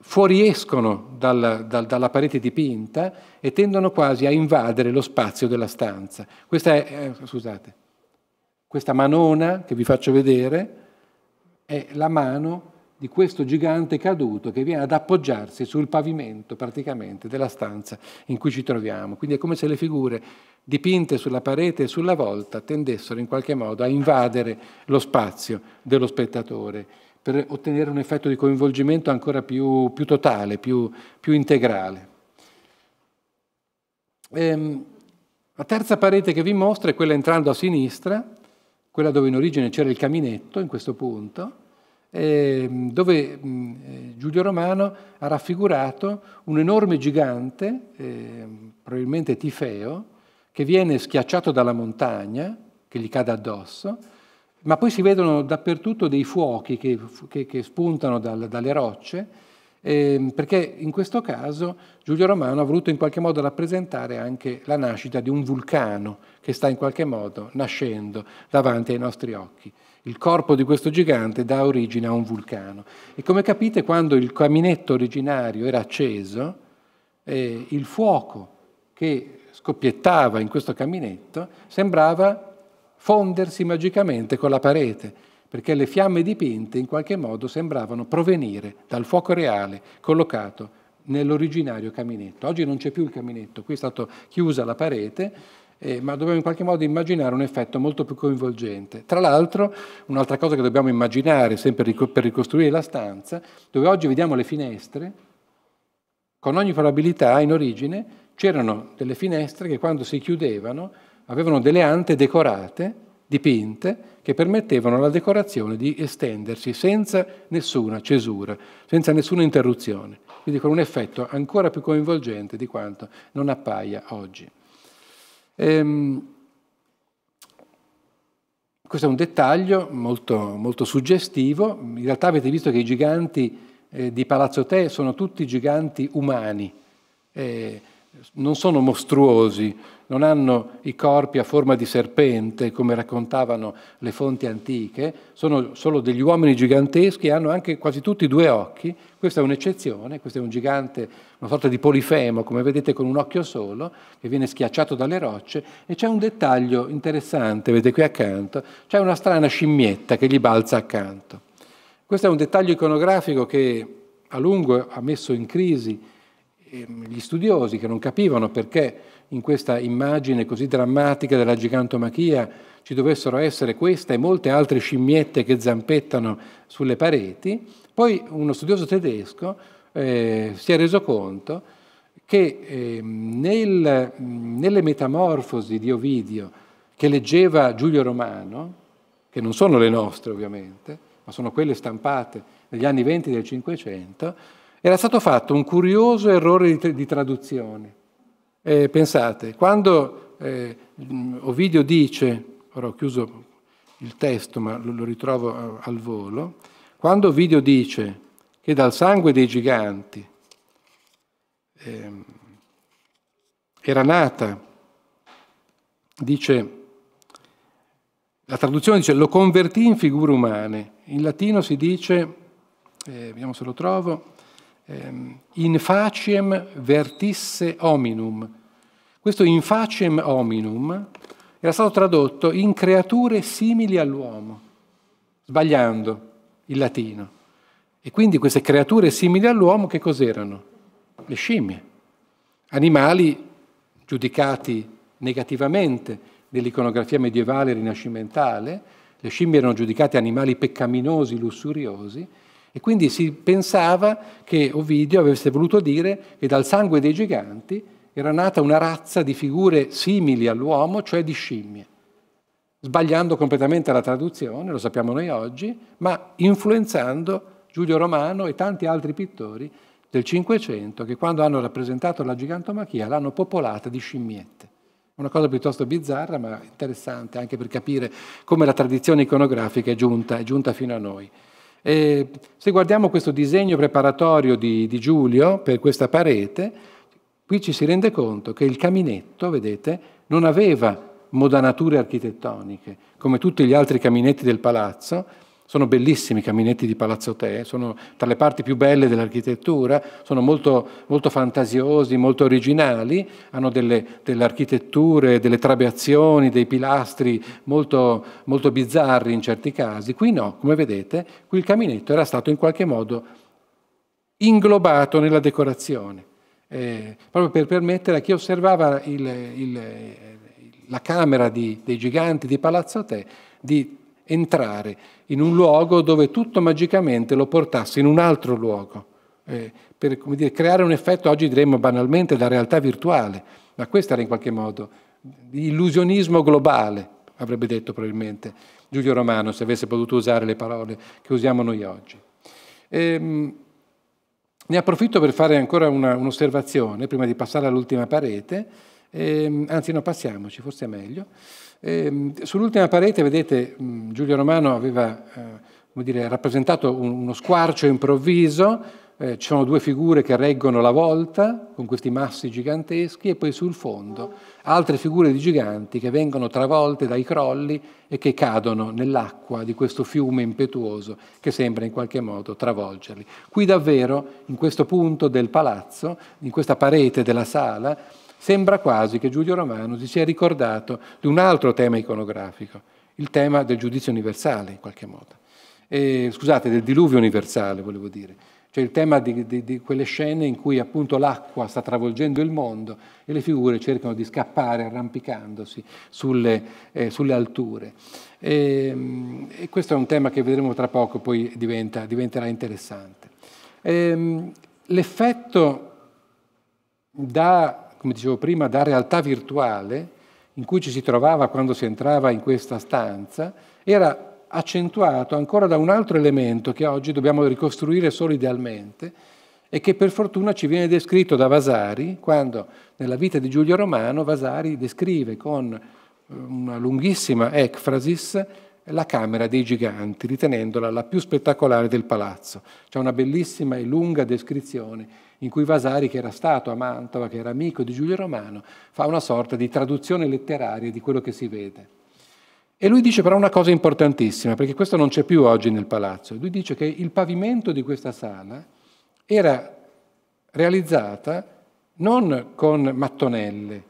fuoriescono dal, dal, dalla parete dipinta e tendono quasi a invadere lo spazio della stanza. Questa è, eh, scusate, questa manona che vi faccio vedere è la mano di questo gigante caduto che viene ad appoggiarsi sul pavimento praticamente della stanza in cui ci troviamo. Quindi è come se le figure dipinte sulla parete e sulla volta tendessero in qualche modo a invadere lo spazio dello spettatore per ottenere un effetto di coinvolgimento ancora più, più totale, più, più integrale. Ehm, la terza parete che vi mostro è quella entrando a sinistra, quella dove in origine c'era il caminetto in questo punto, Ehm, dove mm, eh, Giulio Romano ha raffigurato un enorme gigante, ehm, probabilmente Tifeo, che viene schiacciato dalla montagna, che gli cade addosso, ma poi si vedono dappertutto dei fuochi che, che, che spuntano dal, dalle rocce, eh, perché in questo caso Giulio Romano ha voluto in qualche modo rappresentare anche la nascita di un vulcano che sta in qualche modo nascendo davanti ai nostri occhi. Il corpo di questo gigante dà origine a un vulcano. E come capite, quando il caminetto originario era acceso, eh, il fuoco che scoppiettava in questo caminetto sembrava fondersi magicamente con la parete, perché le fiamme dipinte in qualche modo sembravano provenire dal fuoco reale collocato nell'originario caminetto. Oggi non c'è più il caminetto, qui è stata chiusa la parete eh, ma dobbiamo in qualche modo immaginare un effetto molto più coinvolgente. Tra l'altro, un'altra cosa che dobbiamo immaginare, sempre per ricostruire la stanza, dove oggi vediamo le finestre, con ogni probabilità in origine c'erano delle finestre che quando si chiudevano avevano delle ante decorate, dipinte, che permettevano alla decorazione di estendersi senza nessuna cesura, senza nessuna interruzione, quindi con un effetto ancora più coinvolgente di quanto non appaia oggi. Ehm, questo è un dettaglio molto, molto, suggestivo. In realtà avete visto che i giganti eh, di Palazzo Te sono tutti giganti umani. Eh, non sono mostruosi, non hanno i corpi a forma di serpente, come raccontavano le fonti antiche, sono solo degli uomini giganteschi e hanno anche quasi tutti due occhi. Questa è un'eccezione, questo è un gigante, una sorta di polifemo, come vedete, con un occhio solo, che viene schiacciato dalle rocce. E c'è un dettaglio interessante, vedete qui accanto, c'è una strana scimmietta che gli balza accanto. Questo è un dettaglio iconografico che a lungo ha messo in crisi Ehm, gli studiosi che non capivano perché in questa immagine così drammatica della gigantomachia ci dovessero essere questa e molte altre scimmiette che zampettano sulle pareti, poi uno studioso tedesco eh, si è reso conto che eh, nel, nelle metamorfosi di Ovidio che leggeva Giulio Romano, che non sono le nostre ovviamente, ma sono quelle stampate negli anni 20 del Cinquecento, era stato fatto un curioso errore di, di traduzione. Eh, pensate, quando eh, Ovidio dice, ora ho chiuso il testo ma lo, lo ritrovo eh, al volo, quando Ovidio dice che dal sangue dei giganti eh, era nata, dice, la traduzione dice lo convertì in figure umane, in latino si dice, eh, vediamo se lo trovo, Ehm, in facem vertisse hominum. Questo in facem hominum era stato tradotto in creature simili all'uomo, sbagliando il latino. E quindi queste creature simili all'uomo che cos'erano? Le scimmie, animali giudicati negativamente nell'iconografia medievale e rinascimentale, le scimmie erano giudicate animali peccaminosi, lussuriosi, e quindi si pensava che Ovidio avesse voluto dire che dal sangue dei giganti era nata una razza di figure simili all'uomo, cioè di scimmie. Sbagliando completamente la traduzione, lo sappiamo noi oggi, ma influenzando Giulio Romano e tanti altri pittori del Cinquecento che quando hanno rappresentato la gigantomachia l'hanno popolata di scimmiette. Una cosa piuttosto bizzarra ma interessante anche per capire come la tradizione iconografica è giunta, è giunta fino a noi. E se guardiamo questo disegno preparatorio di, di Giulio per questa parete, qui ci si rende conto che il caminetto, vedete, non aveva modanature architettoniche, come tutti gli altri caminetti del palazzo, sono bellissimi i caminetti di Palazzo Te, sono tra le parti più belle dell'architettura, sono molto, molto, fantasiosi, molto originali, hanno delle, delle, architetture, delle trabeazioni, dei pilastri molto, molto bizzarri in certi casi. Qui no, come vedete, qui il caminetto era stato in qualche modo inglobato nella decorazione, eh, proprio per permettere a chi osservava il, il, la camera di, dei giganti di Palazzo Te di entrare in un luogo dove tutto magicamente lo portasse in un altro luogo, eh, per dire, creare un effetto, oggi diremmo banalmente, da realtà virtuale, ma questo era in qualche modo illusionismo globale, avrebbe detto probabilmente Giulio Romano se avesse potuto usare le parole che usiamo noi oggi. Ehm, ne approfitto per fare ancora una, un'osservazione prima di passare all'ultima parete, ehm, anzi no, passiamoci, forse è meglio. Ehm, sull'ultima parete, vedete, mm, Giulio Romano aveva eh, dire, rappresentato uno squarcio improvviso, eh, ci sono due figure che reggono la volta con questi massi giganteschi e poi sul fondo altre figure di giganti che vengono travolte dai crolli e che cadono nell'acqua di questo fiume impetuoso che sembra in qualche modo travolgerli. Qui davvero, in questo punto del palazzo, in questa parete della sala, Sembra quasi che Giulio Romano si sia ricordato di un altro tema iconografico, il tema del giudizio universale in qualche modo. E, scusate, del diluvio universale volevo dire, cioè il tema di, di, di, quelle scene in cui appunto l'acqua sta travolgendo il mondo e le figure cercano di scappare arrampicandosi sulle, eh, sulle alture. E, ehm, e, questo è un tema che vedremo tra poco, poi diventa, diventerà interessante. E, ehm, l'effetto da come dicevo prima, da realtà virtuale in cui ci si trovava quando si entrava in questa stanza, era accentuato ancora da un altro elemento che oggi dobbiamo ricostruire solo idealmente e che per fortuna ci viene descritto da Vasari quando nella vita di Giulio Romano Vasari descrive con eh, una lunghissima ecfrasis la Camera dei Giganti, ritenendola la più spettacolare del palazzo. C'è una bellissima e lunga descrizione in cui Vasari, che era stato a Mantova, che era amico di Giulio Romano, fa una sorta di traduzione letteraria di quello che si vede. E lui dice però una cosa importantissima, perché questo non c'è più oggi nel palazzo. Lui dice che il pavimento di questa sala era realizzata non con mattonelle,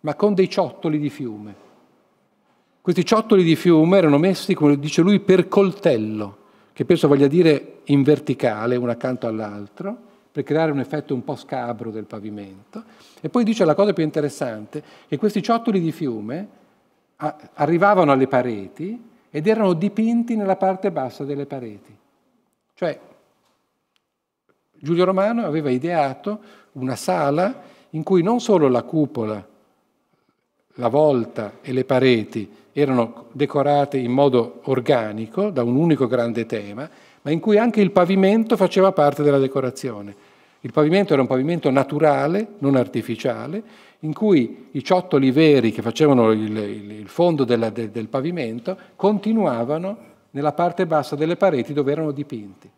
ma con dei ciottoli di fiume. Questi ciottoli di fiume erano messi, come dice lui, per coltello, che penso voglia dire in verticale, uno accanto all'altro, per creare un effetto un po' scabro del pavimento. E poi dice la cosa più interessante, che questi ciottoli di fiume arrivavano alle pareti ed erano dipinti nella parte bassa delle pareti. Cioè, Giulio Romano aveva ideato una sala in cui non solo la cupola, la volta e le pareti erano decorate in modo organico da un unico grande tema, ma in cui anche il pavimento faceva parte della decorazione. Il pavimento era un pavimento naturale, non artificiale, in cui i ciottoli veri che facevano il, il fondo della, de, del pavimento continuavano nella parte bassa delle pareti dove erano dipinti.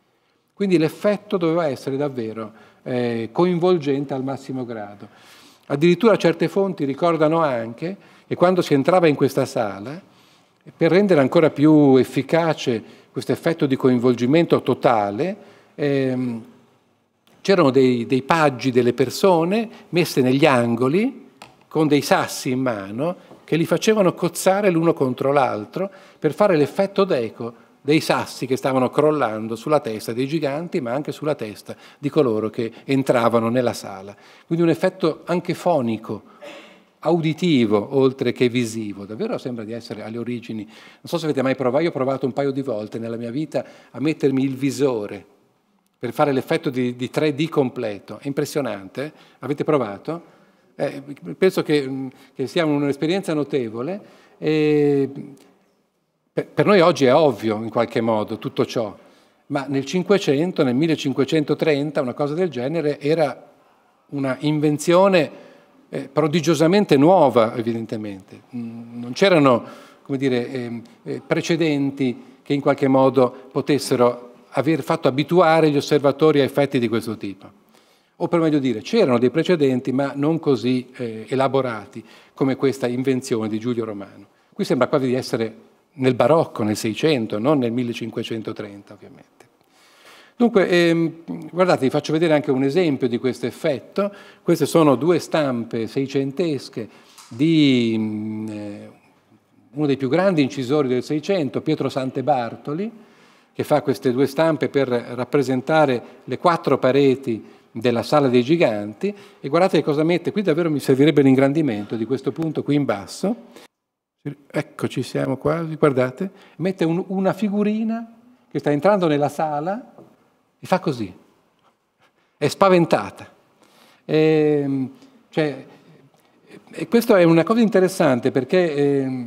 Quindi l'effetto doveva essere davvero eh, coinvolgente al massimo grado. Addirittura certe fonti ricordano anche che quando si entrava in questa sala, per rendere ancora più efficace questo effetto di coinvolgimento totale, ehm, c'erano dei, dei paggi delle persone messe negli angoli con dei sassi in mano che li facevano cozzare l'uno contro l'altro per fare l'effetto d'eco dei sassi che stavano crollando sulla testa dei giganti, ma anche sulla testa di coloro che entravano nella sala. Quindi un effetto anche fonico, auditivo, oltre che visivo. Davvero sembra di essere alle origini. Non so se avete mai provato, io ho provato un paio di volte nella mia vita a mettermi il visore per fare l'effetto di, di, 3D completo. È impressionante, avete provato? Eh, penso che, mm, che sia un'esperienza notevole. E per, per noi oggi è ovvio in qualche modo tutto ciò, ma nel 500, nel 1530, una cosa del genere era una invenzione eh, prodigiosamente nuova, evidentemente. Mm, non c'erano, come dire, ehm, eh, precedenti che in qualche modo potessero aver fatto abituare gli osservatori a effetti di questo tipo. O per meglio dire, c'erano dei precedenti ma non così eh, elaborati come questa invenzione di Giulio Romano. Qui sembra quasi di essere nel barocco, nel 600, non nel 1530 ovviamente. Dunque, ehm, guardate, vi faccio vedere anche un esempio di questo effetto. Queste sono due stampe seicentesche di mm, eh, uno dei più grandi incisori del Seicento, Pietro Sante Bartoli che fa queste due stampe per rappresentare le quattro pareti della sala dei giganti e guardate cosa mette, qui davvero mi servirebbe l'ingrandimento di questo punto qui in basso, ecco ci siamo quasi, guardate, mette un, una figurina che sta entrando nella sala e fa così, è spaventata. E, ehm, cioè, e questo è una cosa interessante perché... Eh,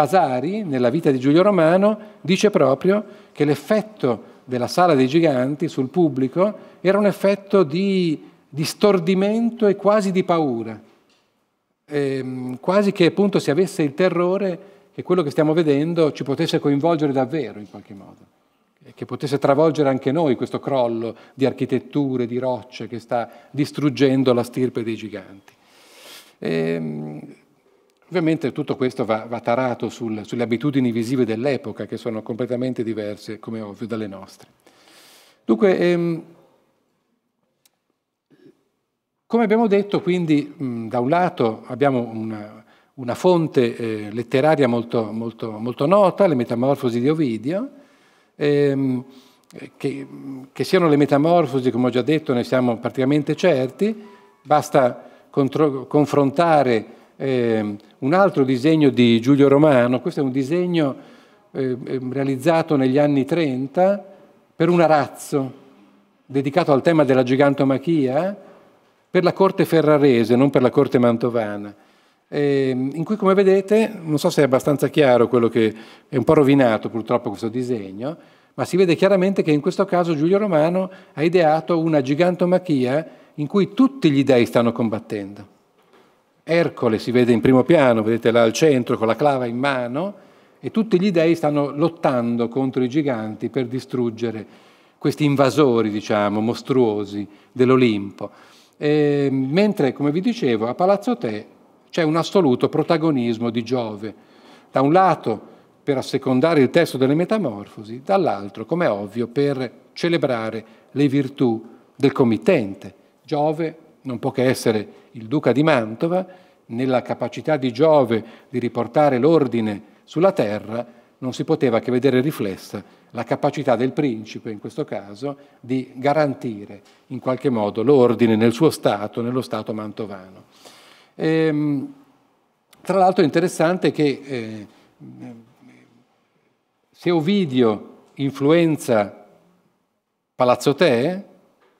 Vasari, nella vita di Giulio Romano, dice proprio che l'effetto della sala dei giganti sul pubblico era un effetto di, di stordimento e quasi di paura, e, ehm, quasi che appunto si avesse il terrore che quello che stiamo vedendo ci potesse coinvolgere davvero in qualche modo che potesse travolgere anche noi questo crollo di architetture, di rocce che sta distruggendo la stirpe dei giganti. E, ehm, Ovviamente tutto questo va, va tarato sul, sulle abitudini visive dell'epoca, che sono completamente diverse, come ovvio, dalle nostre. Dunque, ehm, come abbiamo detto, quindi, mh, da un lato abbiamo una, una fonte eh, letteraria molto, molto, molto, nota, le Metamorfosi di Ovidio, ehm, che, che, siano le metamorfosi, come ho già detto, ne siamo praticamente certi, basta contro, confrontare... Ehm, un altro disegno di Giulio Romano, questo è un disegno eh, eh realizzato negli anni 30 per un arazzo dedicato al tema della gigantomachia per la corte ferrarese, non per la corte mantovana. Eh, in cui, come vedete, non so se è abbastanza chiaro quello che è un po' rovinato purtroppo questo disegno, ma si vede chiaramente che in questo caso Giulio Romano ha ideato una gigantomachia in cui tutti gli dei stanno combattendo. Ercole si vede in primo piano, vedete là al centro, con la clava in mano, e tutti gli dei stanno lottando contro i giganti per distruggere questi invasori, diciamo, mostruosi dell'Olimpo. mentre, come vi dicevo, a Palazzo Te c'è un assoluto protagonismo di Giove. Da un lato per assecondare il testo delle metamorfosi, dall'altro, come ovvio, per celebrare le virtù del committente. Giove non può che essere il duca di Mantova, nella capacità di Giove di riportare l'ordine sulla terra, non si poteva che vedere riflessa la capacità del principe, in questo caso, di garantire in qualche modo l'ordine nel suo Stato, nello Stato mantovano. E, ehm, tra l'altro è interessante che eh, se Ovidio influenza Palazzo Te,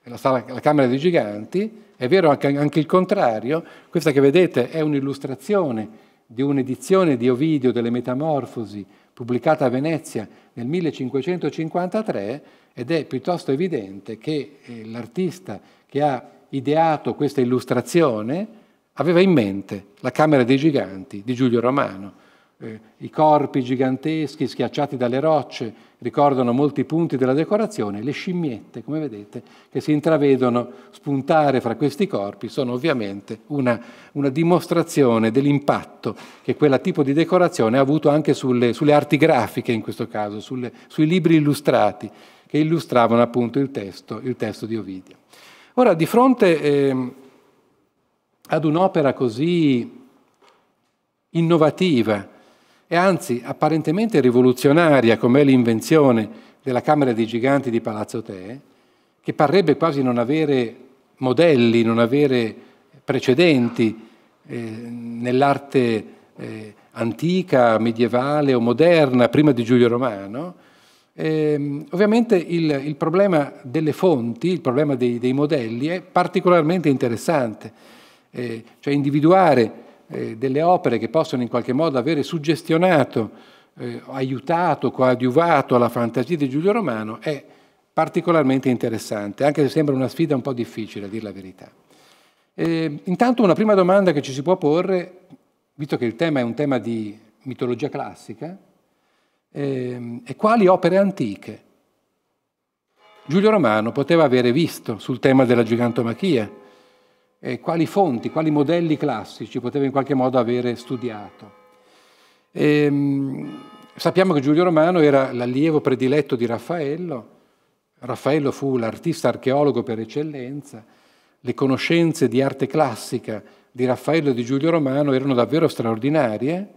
la, sala, la Camera dei Giganti, è vero anche, anche il contrario, questa che vedete è un'illustrazione di un'edizione di Ovidio delle Metamorfosi pubblicata a Venezia nel 1553 ed è piuttosto evidente che eh, l'artista che ha ideato questa illustrazione aveva in mente la Camera dei Giganti di Giulio Romano, eh, i corpi giganteschi schiacciati dalle rocce ricordano molti punti della decorazione, le scimmiette, come vedete, che si intravedono spuntare fra questi corpi sono ovviamente una, una dimostrazione dell'impatto che quel tipo di decorazione ha avuto anche sulle, sulle arti grafiche, in questo caso, sulle, sui libri illustrati, che illustravano appunto il testo, il testo di Ovidio. Ora, di fronte eh, ad un'opera così innovativa, e anzi apparentemente rivoluzionaria com'è l'invenzione della Camera dei Giganti di Palazzo Te, che parrebbe quasi non avere modelli, non avere precedenti eh, nell'arte eh, antica, medievale o moderna, prima di Giulio Romano, eh, ovviamente il, il, problema delle fonti, il problema dei, dei modelli è particolarmente interessante, eh, cioè individuare eh, delle opere che possono in qualche modo avere suggestionato, eh, aiutato, coadiuvato la fantasia di Giulio Romano è particolarmente interessante, anche se sembra una sfida un po' difficile, a dire la verità. E, eh, intanto una prima domanda che ci si può porre, visto che il tema è un tema di mitologia classica, eh, è quali opere antiche Giulio Romano poteva avere visto sul tema della gigantomachia, eh, quali fonti, quali modelli classici poteva in qualche modo avere studiato. E, ehm, sappiamo che Giulio Romano era l'allievo prediletto di Raffaello, Raffaello fu l'artista archeologo per eccellenza, le conoscenze di arte classica di Raffaello e di Giulio Romano erano davvero straordinarie,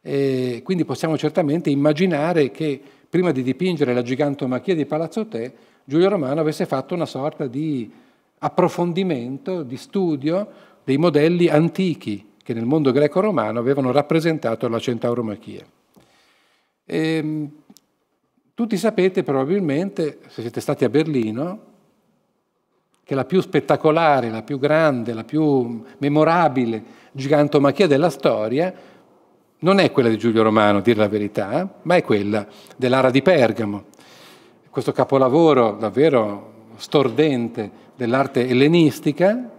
e quindi possiamo certamente immaginare che prima di dipingere la gigantomachia di Palazzo Te, Giulio Romano avesse fatto una sorta di approfondimento, di studio dei modelli antichi che nel mondo greco-romano avevano rappresentato la centauromachia. E, ehm, tutti sapete probabilmente, se siete stati a Berlino, che la più spettacolare, la più grande, la più memorabile gigantomachia della storia non è quella di Giulio Romano, a dire la verità, ma è quella dell'Ara di Pergamo. Questo capolavoro davvero stordente dell'arte ellenistica,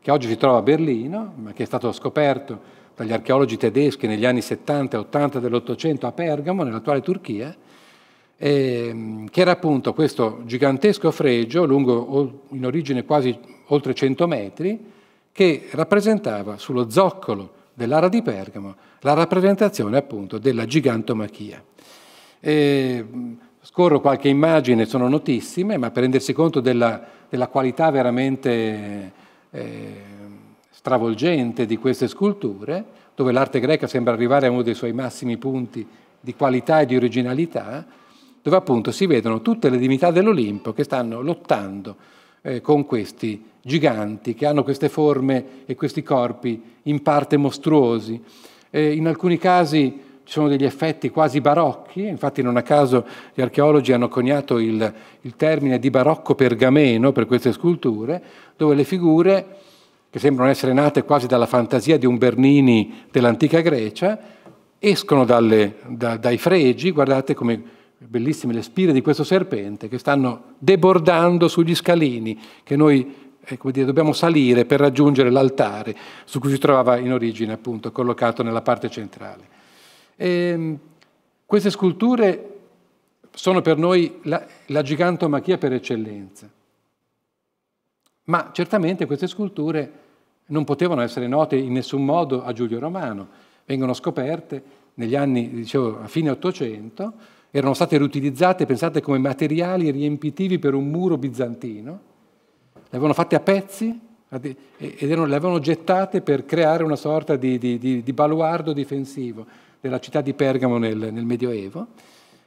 che oggi si trova a Berlino, ma che è stato scoperto dagli archeologi tedeschi negli anni 70 e 80 dell'Ottocento a Pergamo, nell'attuale Turchia, ehm, che era appunto questo gigantesco fregio, lungo in origine quasi oltre 100 metri, che rappresentava sullo zoccolo dell'ara di Pergamo la rappresentazione appunto della gigantomachia. E, ehm, scorro qualche immagine, sono notissime, ma per rendersi conto della della qualità veramente eh, stravolgente di queste sculture, dove l'arte greca sembra arrivare a uno dei suoi massimi punti di qualità e di originalità, dove appunto si vedono tutte le divinità dell'Olimpo che stanno lottando eh, con questi giganti, che hanno queste forme e questi corpi in parte mostruosi. Eh, in alcuni casi ci sono degli effetti quasi barocchi, infatti non a caso gli archeologi hanno coniato il, il termine di barocco pergameno per queste sculture, dove le figure, che sembrano essere nate quasi dalla fantasia di un Bernini dell'antica Grecia, escono dalle, da, dai fregi, guardate come bellissime le spire di questo serpente che stanno debordando sugli scalini che noi eh, dire, dobbiamo salire per raggiungere l'altare su cui si trovava in origine appunto collocato nella parte centrale. E ehm, queste sculture sono per noi la, la gigantomachia per eccellenza. Ma certamente queste sculture non potevano essere note in nessun modo a Giulio Romano. Vengono scoperte negli anni, dicevo, a fine Ottocento, erano state riutilizzate, pensate, come materiali riempitivi per un muro bizantino, le avevano fatte a pezzi ed erano, le avevano gettate per creare una sorta di, di, di, di baluardo difensivo della città di Pergamo nel, nel Medioevo.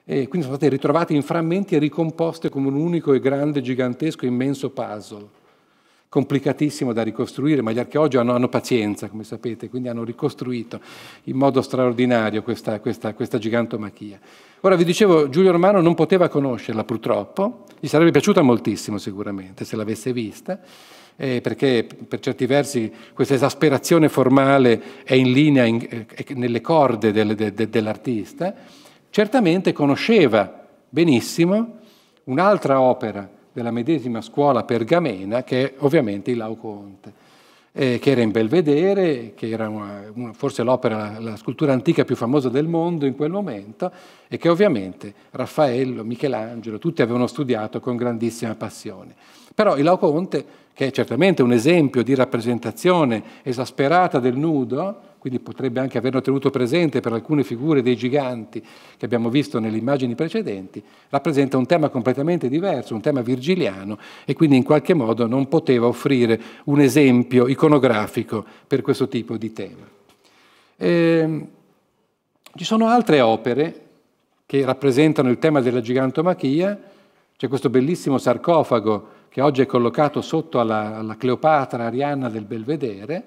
E quindi sono state ritrovate in frammenti e ricomposte come un unico e grande, gigantesco, immenso puzzle, complicatissimo da ricostruire, ma gli archeologi hanno, hanno pazienza, come sapete, quindi hanno ricostruito in modo straordinario questa, questa, questa gigantomachia. Ora vi dicevo, Giulio Romano non poteva conoscerla purtroppo, gli sarebbe piaciuta moltissimo sicuramente se l'avesse vista, eh, perché per certi versi questa esasperazione formale è in linea in, eh, nelle corde del, de, de, dell'artista, certamente conosceva benissimo un'altra opera della medesima scuola pergamena che è ovviamente il Laocoonte eh, che era in Belvedere, che era una, una, forse l'opera, la scultura antica più famosa del mondo in quel momento e che ovviamente Raffaello, Michelangelo, tutti avevano studiato con grandissima passione. Però Ilaoconte, che è certamente un esempio di rappresentazione esasperata del nudo, quindi potrebbe anche averlo tenuto presente per alcune figure dei giganti che abbiamo visto nelle immagini precedenti, rappresenta un tema completamente diverso, un tema virgiliano e quindi in qualche modo non poteva offrire un esempio iconografico per questo tipo di tema. E, ehm, ci sono altre opere che rappresentano il tema della gigantomachia, c'è questo bellissimo sarcofago che oggi è collocato sotto alla, alla Cleopatra arianna del Belvedere,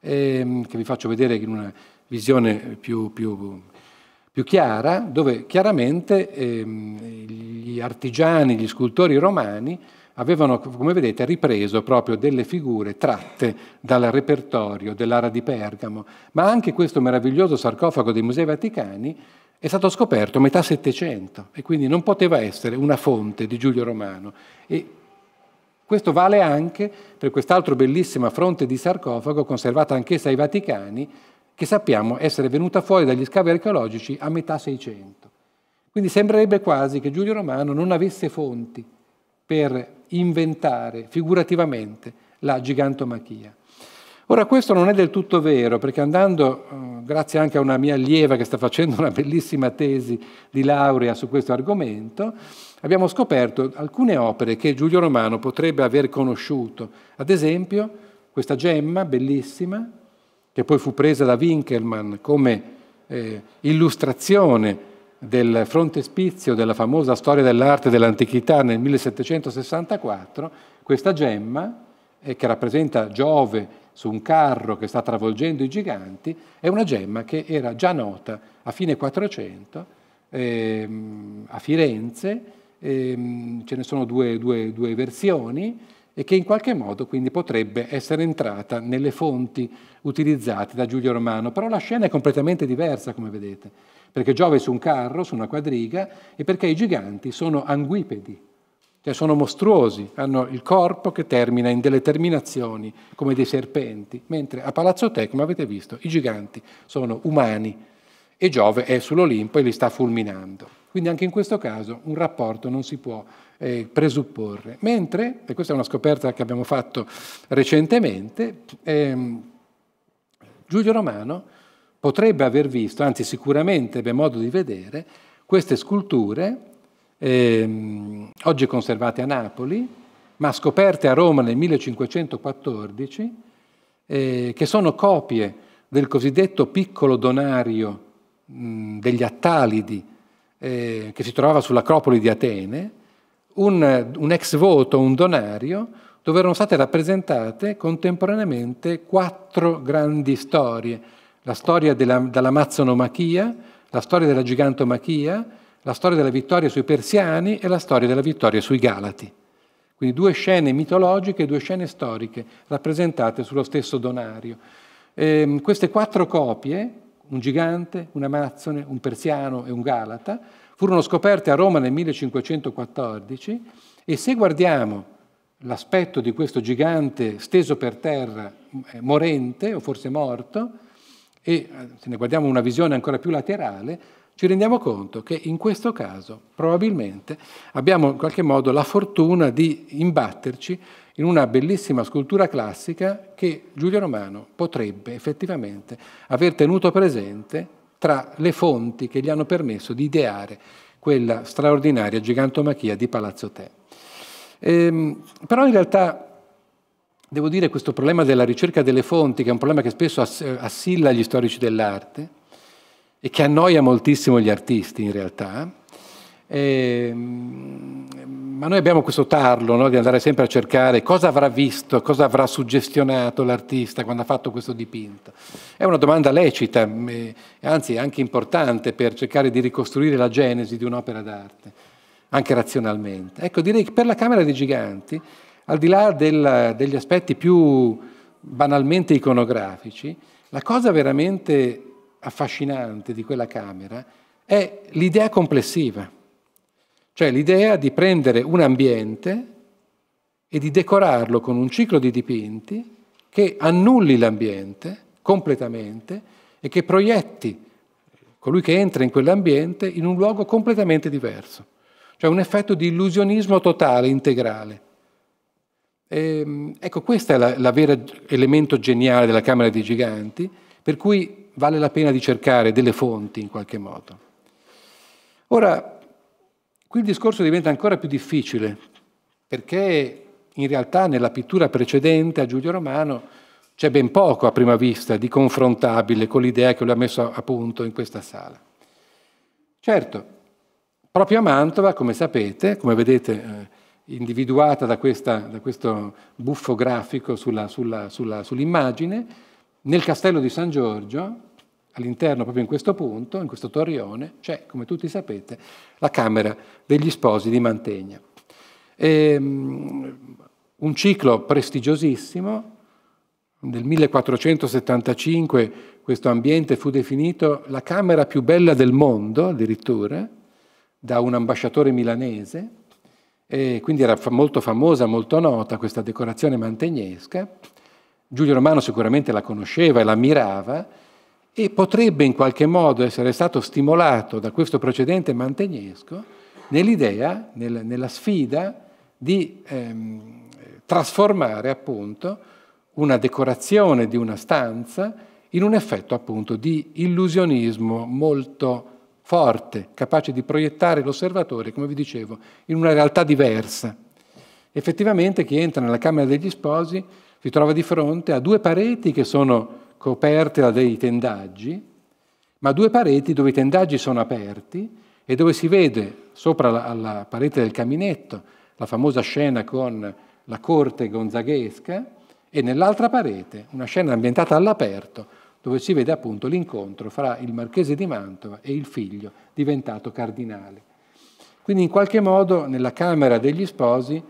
ehm, che vi faccio vedere in una visione più, più, più chiara, dove chiaramente ehm, gli artigiani, gli scultori romani avevano, come vedete, ripreso proprio delle figure tratte dal repertorio dell'ara di Pergamo, ma anche questo meraviglioso sarcofago dei Musei Vaticani è stato scoperto a metà Settecento e quindi non poteva essere una fonte di Giulio Romano. E questo vale anche per quest'altro bellissima fronte di sarcofago, conservata anch'essa ai Vaticani, che sappiamo essere venuta fuori dagli scavi archeologici a metà Seicento. Quindi sembrerebbe quasi che Giulio Romano non avesse fonti per inventare figurativamente la gigantomachia. Ora questo non è del tutto vero, perché andando, eh, grazie anche a una mia allieva che sta facendo una bellissima tesi di laurea su questo argomento, abbiamo scoperto alcune opere che Giulio Romano potrebbe aver conosciuto. Ad esempio, questa gemma bellissima, che poi fu presa da Winkelmann come eh, illustrazione del frontespizio della famosa storia dell'arte dell'antichità nel 1764, questa gemma, eh, che rappresenta Giove su un carro che sta travolgendo i giganti, è una gemma che era già nota a fine 400 eh, a Firenze ehm, ce ne sono due, due, due versioni, e che in qualche modo quindi potrebbe essere entrata nelle fonti utilizzate da Giulio Romano. Però la scena è completamente diversa, come vedete, perché Giove è su un carro, su una quadriga, e perché i giganti sono anguipedi, cioè sono mostruosi, hanno il corpo che termina in delle terminazioni come dei serpenti, mentre a Palazzo Te, come avete visto, i giganti sono umani, e Giove è sull'Olimpo e li sta fulminando. Quindi anche in questo caso un rapporto non si può eh, presupporre. Mentre, e questa è una scoperta che abbiamo fatto recentemente, ehm, Giulio Romano potrebbe aver visto, anzi sicuramente ebbe modo di vedere, queste sculture, ehm, oggi conservate a Napoli, ma scoperte a Roma nel 1514, eh, che sono copie del cosiddetto piccolo donario Mm, degli Attalidi eh, che si trovava sull'Acropoli di Atene, un, un ex voto, un donario, dove erano state rappresentate contemporaneamente quattro grandi storie. La storia della, dell'Amazzonomachia, la storia della gigantomachia, la storia della vittoria sui persiani e la storia della vittoria sui galati. Quindi due scene mitologiche e due scene storiche rappresentate sullo stesso donario. Eh, queste quattro copie un gigante, un amazzone, un persiano e un galata, furono scoperte a Roma nel 1514 e se guardiamo l'aspetto di questo gigante steso per terra, eh, morente o forse morto, e eh, se ne guardiamo una visione ancora più laterale, ci rendiamo conto che in questo caso probabilmente abbiamo in qualche modo la fortuna di imbatterci in una bellissima scultura classica che Giulio Romano potrebbe effettivamente aver tenuto presente tra le fonti che gli hanno permesso di ideare quella straordinaria gigantomachia di Palazzo Te. Ehm, però in realtà devo dire che questo problema della ricerca delle fonti, che è un problema che spesso assilla gli storici dell'arte e che annoia moltissimo gli artisti in realtà, eh, ma noi abbiamo questo tarlo no, di andare sempre a cercare cosa avrà visto, cosa avrà suggestionato l'artista quando ha fatto questo dipinto. È una domanda lecita, eh, anzi anche importante per cercare di ricostruire la genesi di un'opera d'arte, anche razionalmente. Ecco, direi che per la Camera dei Giganti, al di là del, degli aspetti più banalmente iconografici, la cosa veramente affascinante di quella Camera è l'idea complessiva cioè l'idea di prendere un ambiente e di decorarlo con un ciclo di dipinti che annulli l'ambiente completamente e che proietti colui che entra in quell'ambiente in un luogo completamente diverso. Cioè un effetto di illusionismo totale, integrale. E, ehm, ecco, questo è il vero elemento geniale della Camera dei Giganti, per cui vale la pena di cercare delle fonti in qualche modo. Ora, Qui il discorso diventa ancora più difficile, perché in realtà nella pittura precedente a Giulio Romano c'è ben poco a prima vista di confrontabile con l'idea che lui ha messo a punto in questa sala. Certo, proprio a Mantova, come sapete, come vedete eh, individuata da, questa, da, questo buffo grafico sull'immagine, sull sull nel castello di San Giorgio all'interno, proprio in questo punto, in questo torrione, c'è, come tutti sapete, la Camera degli Sposi di Mantegna. E, ehm, un ciclo prestigiosissimo, nel 1475 questo ambiente fu definito la Camera più bella del mondo, addirittura, da un ambasciatore milanese, e quindi era molto famosa, molto nota questa decorazione mantegnesca. Giulio Romano sicuramente la conosceva e la mirava, e potrebbe in qualche modo essere stato stimolato da questo precedente mantegnesco nell'idea, nel, nella sfida di ehm, trasformare appunto una decorazione di una stanza in un effetto appunto di illusionismo molto forte, capace di proiettare l'osservatore, come vi dicevo, in una realtà diversa. Effettivamente chi entra nella Camera degli Sposi si trova di fronte a due pareti che sono coperte da dei tendaggi, ma due pareti dove i tendaggi sono aperti e dove si vede sopra la, alla parete del caminetto la famosa scena con la corte gonzaghesca e nell'altra parete una scena ambientata all'aperto dove si vede appunto l'incontro fra il marchese di Mantova e il figlio diventato cardinale. Quindi in qualche modo nella Camera degli Sposi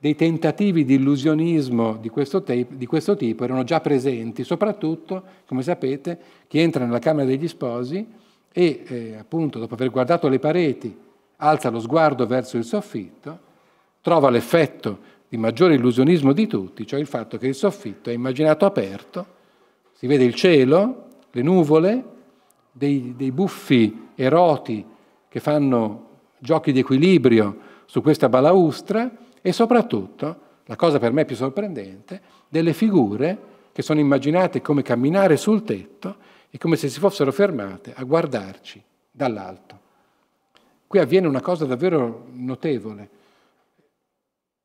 dei tentativi di illusionismo di questo, di questo, tipo erano già presenti, soprattutto, come sapete, chi entra nella Camera degli Sposi e, eh, appunto, dopo aver guardato le pareti, alza lo sguardo verso il soffitto, trova l'effetto di maggiore illusionismo di tutti, cioè il fatto che il soffitto è immaginato aperto, si vede il cielo, le nuvole, dei, dei buffi eroti che fanno giochi di equilibrio su questa balaustra, e soprattutto, la cosa per me più sorprendente, delle figure che sono immaginate come camminare sul tetto e come se si fossero fermate a guardarci dall'alto. Qui avviene una cosa davvero notevole.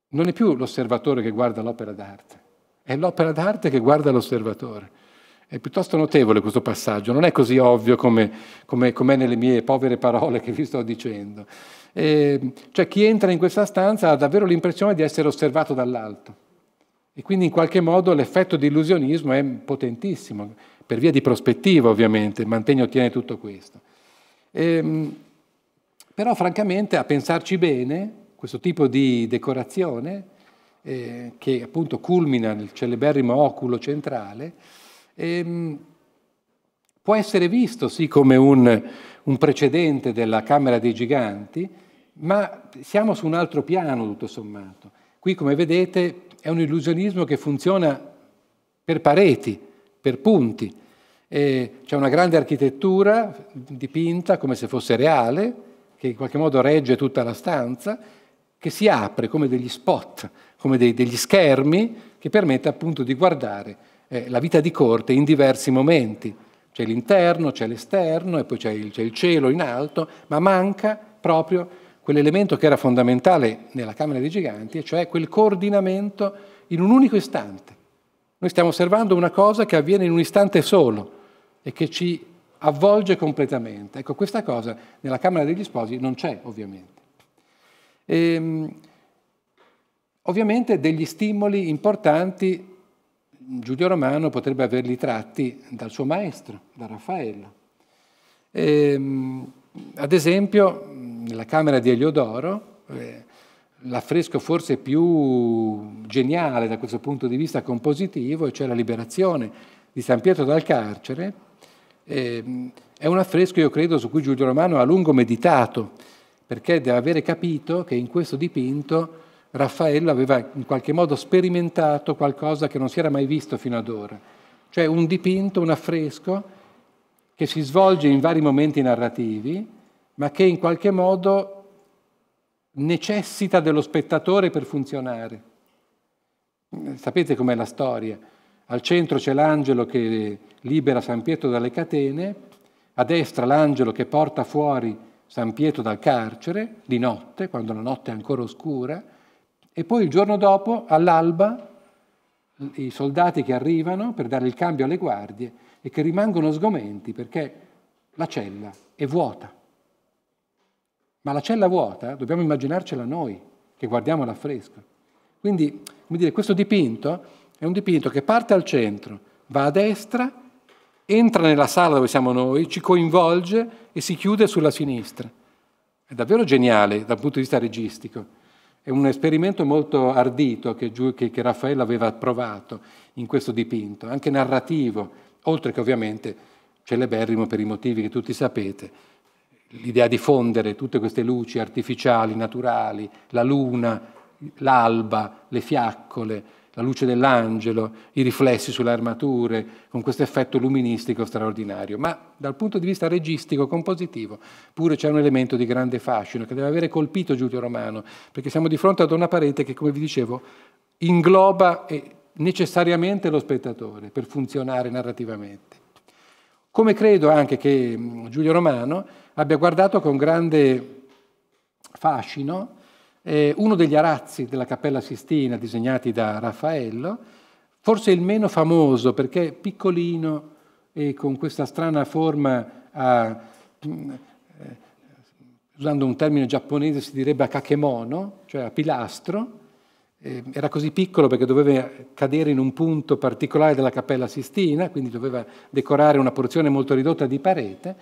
Non è più l'osservatore che guarda l'opera d'arte, è l'opera d'arte che guarda l'osservatore. È piuttosto notevole questo passaggio, non è così ovvio come, come, come nelle mie povere parole che vi sto dicendo eh, cioè chi entra in questa stanza ha davvero l'impressione di essere osservato dall'alto. E quindi in qualche modo l'effetto di illusionismo è potentissimo, per via di prospettiva ovviamente, Mantegna ottiene tutto questo. Ehm, però francamente a pensarci bene, questo tipo di decorazione, eh, che appunto culmina nel celeberrimo oculo centrale, ehm, può essere visto sì come un, un precedente della Camera dei Giganti, ma siamo su un altro piano, tutto sommato. Qui, come vedete, è un illusionismo che funziona per pareti, per punti. c'è una grande architettura dipinta come se fosse reale, che in qualche modo regge tutta la stanza, che si apre come degli spot, come dei, degli schermi, che permette appunto di guardare eh, la vita di corte in diversi momenti. C'è l'interno, c'è l'esterno e poi c'è il, c'è il cielo in alto, ma manca proprio quell'elemento che era fondamentale nella Camera dei Giganti, cioè quel coordinamento in un unico istante. Noi stiamo osservando una cosa che avviene in un istante solo e che ci avvolge completamente. Ecco, questa cosa nella Camera degli Sposi non c'è, ovviamente. E, ehm, ovviamente degli stimoli importanti Giulio Romano potrebbe averli tratti dal suo maestro, da Raffaello. E, ehm, ad esempio, nella Camera di Eliodoro, eh, l'affresco forse più geniale da questo punto di vista compositivo, cioè la liberazione di San Pietro dal carcere, ehm, è un affresco, io credo, su cui Giulio Romano ha a lungo meditato, perché deve avere capito che in questo dipinto Raffaello aveva in qualche modo sperimentato qualcosa che non si era mai visto fino ad ora, cioè un dipinto, un affresco che si svolge in vari momenti narrativi, ma che in qualche modo necessita dello spettatore per funzionare. Sapete com'è la storia? Al centro c'è l'angelo che libera San Pietro dalle catene, a destra l'angelo che porta fuori San Pietro dal carcere di notte, quando la notte è ancora oscura, e poi il giorno dopo, all'alba, i soldati che arrivano per dare il cambio alle guardie e che rimangono sgomenti perché la cella è vuota. Ma la cella vuota dobbiamo immaginarcela noi, che guardiamo l'affresco. Quindi, come dire, questo dipinto è un dipinto che parte al centro, va a destra, entra nella sala dove siamo noi, ci coinvolge e si chiude sulla sinistra. È davvero geniale dal punto di vista registico. È un esperimento molto ardito che, che, che Raffaello aveva provato in questo dipinto, anche narrativo, oltre che ovviamente celeberrimo per i motivi che tutti sapete, l'idea di fondere tutte queste luci artificiali, naturali, la luna, l'alba, le fiaccole, la luce dell'angelo, i riflessi sulle armature, con questo effetto luministico straordinario. Ma dal punto di vista registico, compositivo, pure c'è un elemento di grande fascino che deve avere colpito Giulio Romano, perché siamo di fronte ad una parete che, come vi dicevo, ingloba necessariamente lo spettatore per funzionare narrativamente. Come credo anche che mm, Giulio Romano abbia guardato con grande fascino eh, uno degli arazzi della Cappella Sistina disegnati da Raffaello, forse il meno famoso perché piccolino e con questa strana forma a, mm, eh, usando un termine giapponese si direbbe a kakemono, cioè a pilastro, Ehm, era così piccolo perché doveva cadere in un punto particolare della Cappella Sistina, quindi doveva decorare una porzione molto ridotta di parete.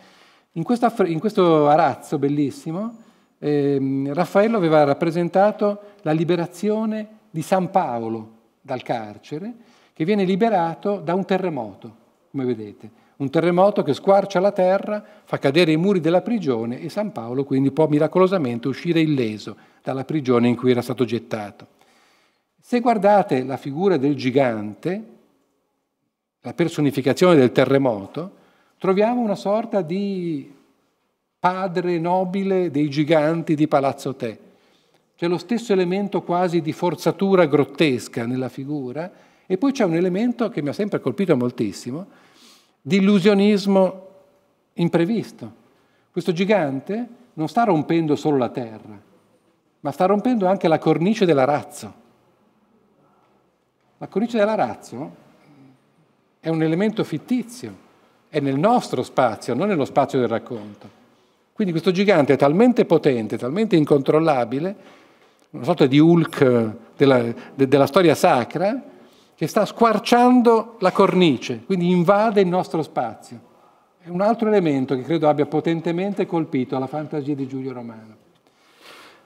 In questo, in questo arazzo bellissimo eh, Raffaello aveva rappresentato la liberazione di San Paolo dal carcere, che viene liberato da un terremoto, come vedete. Un terremoto che squarcia la terra, fa cadere i muri della prigione e San Paolo quindi può miracolosamente uscire illeso dalla prigione in cui era stato gettato. Se guardate la figura del gigante, la personificazione del terremoto, troviamo una sorta di padre nobile dei giganti di Palazzo Te. C'è lo stesso elemento quasi di forzatura grottesca nella figura e poi c'è un elemento che mi ha sempre colpito moltissimo, di illusionismo imprevisto. Questo gigante non sta rompendo solo la terra, ma sta rompendo anche la cornice dell'arazzo. La cornice della razza è un elemento fittizio, è nel nostro spazio, non nello spazio del racconto. Quindi questo gigante è talmente potente, talmente incontrollabile, una sorta di Hulk della, de, della storia sacra, che sta squarciando la cornice, quindi invade il nostro spazio. È un altro elemento che credo abbia potentemente colpito la fantasia di Giulio Romano.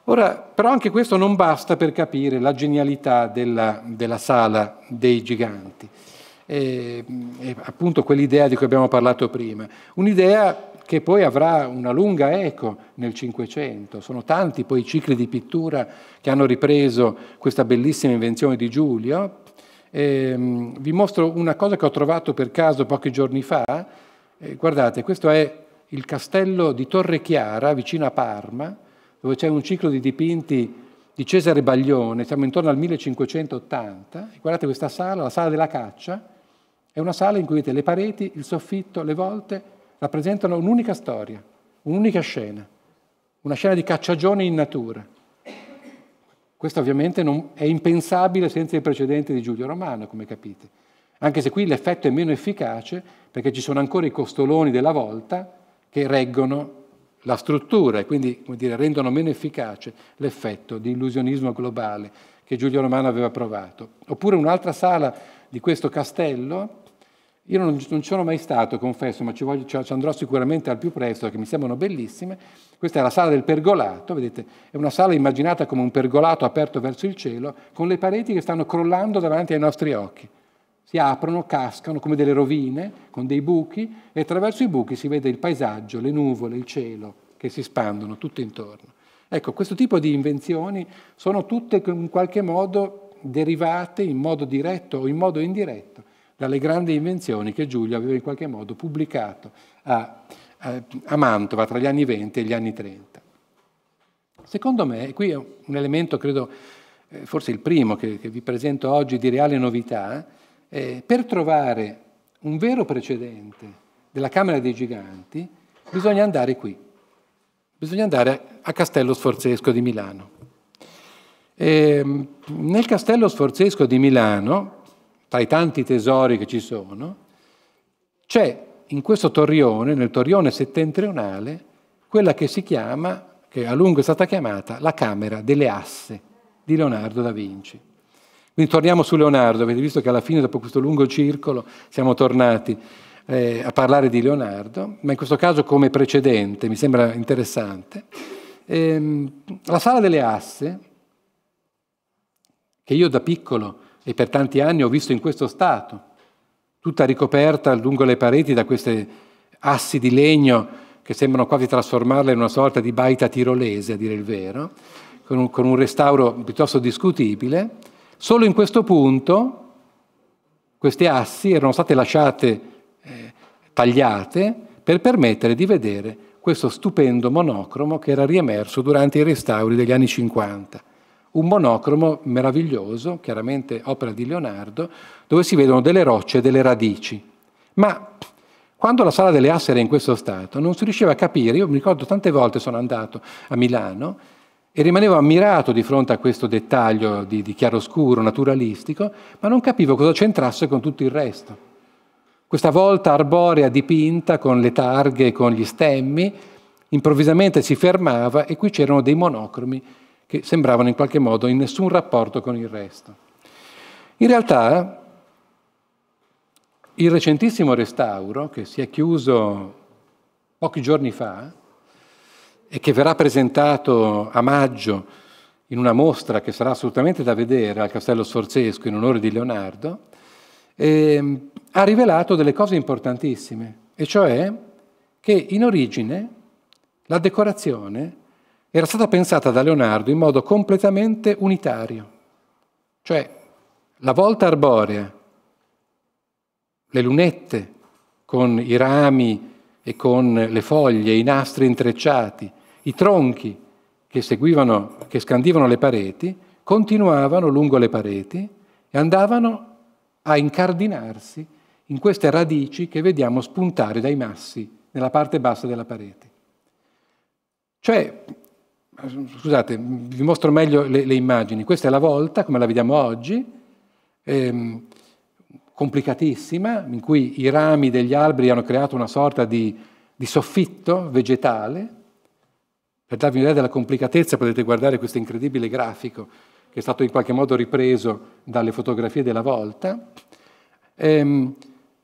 Ora, però anche questo non basta per capire la genialità della, della sala dei giganti. E, e appunto quell'idea di cui abbiamo parlato prima, un'idea che poi avrà una lunga eco nel Cinquecento. Sono tanti poi i cicli di pittura che hanno ripreso questa bellissima invenzione di Giulio. E, ehm, vi mostro una cosa che ho trovato per caso pochi giorni fa. E, eh, guardate, questo è il castello di Torre Chiara, vicino a Parma, dove c'è un ciclo di dipinti di Cesare Baglione, siamo intorno al 1580, e guardate questa sala, la sala della caccia, è una sala in cui vedete le pareti, il soffitto, le volte, rappresentano un'unica storia, un'unica scena, una scena di cacciagione in natura. Questo ovviamente non, è impensabile senza il precedente di Giulio Romano, come capite. Anche se qui l'effetto è meno efficace, perché ci sono ancora i costoloni della volta che reggono la struttura e quindi dire, rendono meno efficace l'effetto di illusionismo globale che Giulio Romano aveva provato. Oppure un'altra sala di questo castello, io non, non ci sono mai stato, confesso, ma ci, voglio, ci andrò sicuramente al più presto perché mi sembrano bellissime. Questa è la sala del pergolato, vedete, è una sala immaginata come un pergolato aperto verso il cielo, con le pareti che stanno crollando davanti ai nostri occhi si aprono, cascano come delle rovine, con dei buchi, e attraverso i buchi si vede il paesaggio, le nuvole, il cielo, che si espandono tutto intorno. Ecco, questo tipo di invenzioni sono tutte in qualche modo derivate in modo diretto o in modo indiretto dalle grandi invenzioni che Giulio aveva in qualche modo pubblicato a, a, Mantova tra gli anni 20 e gli anni 30. Secondo me, qui è un elemento, credo, eh, forse il primo che, che vi presento oggi di reale novità, eh, per trovare un vero precedente della Camera dei Giganti bisogna andare qui, bisogna andare a Castello Sforzesco di Milano. E, ehm, nel Castello Sforzesco di Milano, tra i tanti tesori che ci sono, c'è in questo torrione, nel torrione settentrionale, quella che si chiama, che a lungo è stata chiamata, la Camera delle Asse di Leonardo da Vinci. Quindi torniamo su Leonardo, avete visto che alla fine, dopo questo lungo circolo, siamo tornati eh, a parlare di Leonardo, ma in questo caso come precedente, mi sembra interessante. Ehm, la sala delle asse, che io da piccolo e per tanti anni ho visto in questo stato, tutta ricoperta lungo le pareti da queste assi di legno che sembrano quasi trasformarla in una sorta di baita tirolese, a dire il vero, con un, con un restauro piuttosto discutibile, Solo in questo punto queste assi erano state lasciate eh, tagliate per permettere di vedere questo stupendo monocromo che era riemerso durante i restauri degli anni 50. Un monocromo meraviglioso, chiaramente opera di Leonardo, dove si vedono delle rocce e delle radici. Ma quando la sala delle assi era in questo stato non si riusciva a capire, io mi ricordo tante volte sono andato a Milano e rimanevo ammirato di fronte a questo dettaglio di, di chiaroscuro, naturalistico, ma non capivo cosa c'entrasse con tutto il resto. Questa volta arborea dipinta con le targhe, e con gli stemmi, improvvisamente si fermava e qui c'erano dei monocromi che sembravano in qualche modo in nessun rapporto con il resto. In realtà il recentissimo restauro, che si è chiuso pochi giorni fa, e che verrà presentato a maggio in una mostra che sarà assolutamente da vedere al Castello Sforzesco in onore di Leonardo, eh, ha rivelato delle cose importantissime, e cioè che in origine la decorazione era stata pensata da Leonardo in modo completamente unitario, cioè la volta arborea, le lunette con i rami e con le foglie, i nastri intrecciati, i tronchi che, seguivano, che scandivano le pareti, continuavano lungo le pareti e andavano a incardinarsi in queste radici che vediamo spuntare dai massi nella parte bassa della parete. Cioè, scusate, vi mostro meglio le, le immagini. Questa è la volta, come la vediamo oggi, ehm, complicatissima, in cui i rami degli alberi hanno creato una sorta di, di soffitto vegetale, per darvi un'idea della complicatezza potete guardare questo incredibile grafico che è stato in qualche modo ripreso dalle fotografie della volta. Ehm,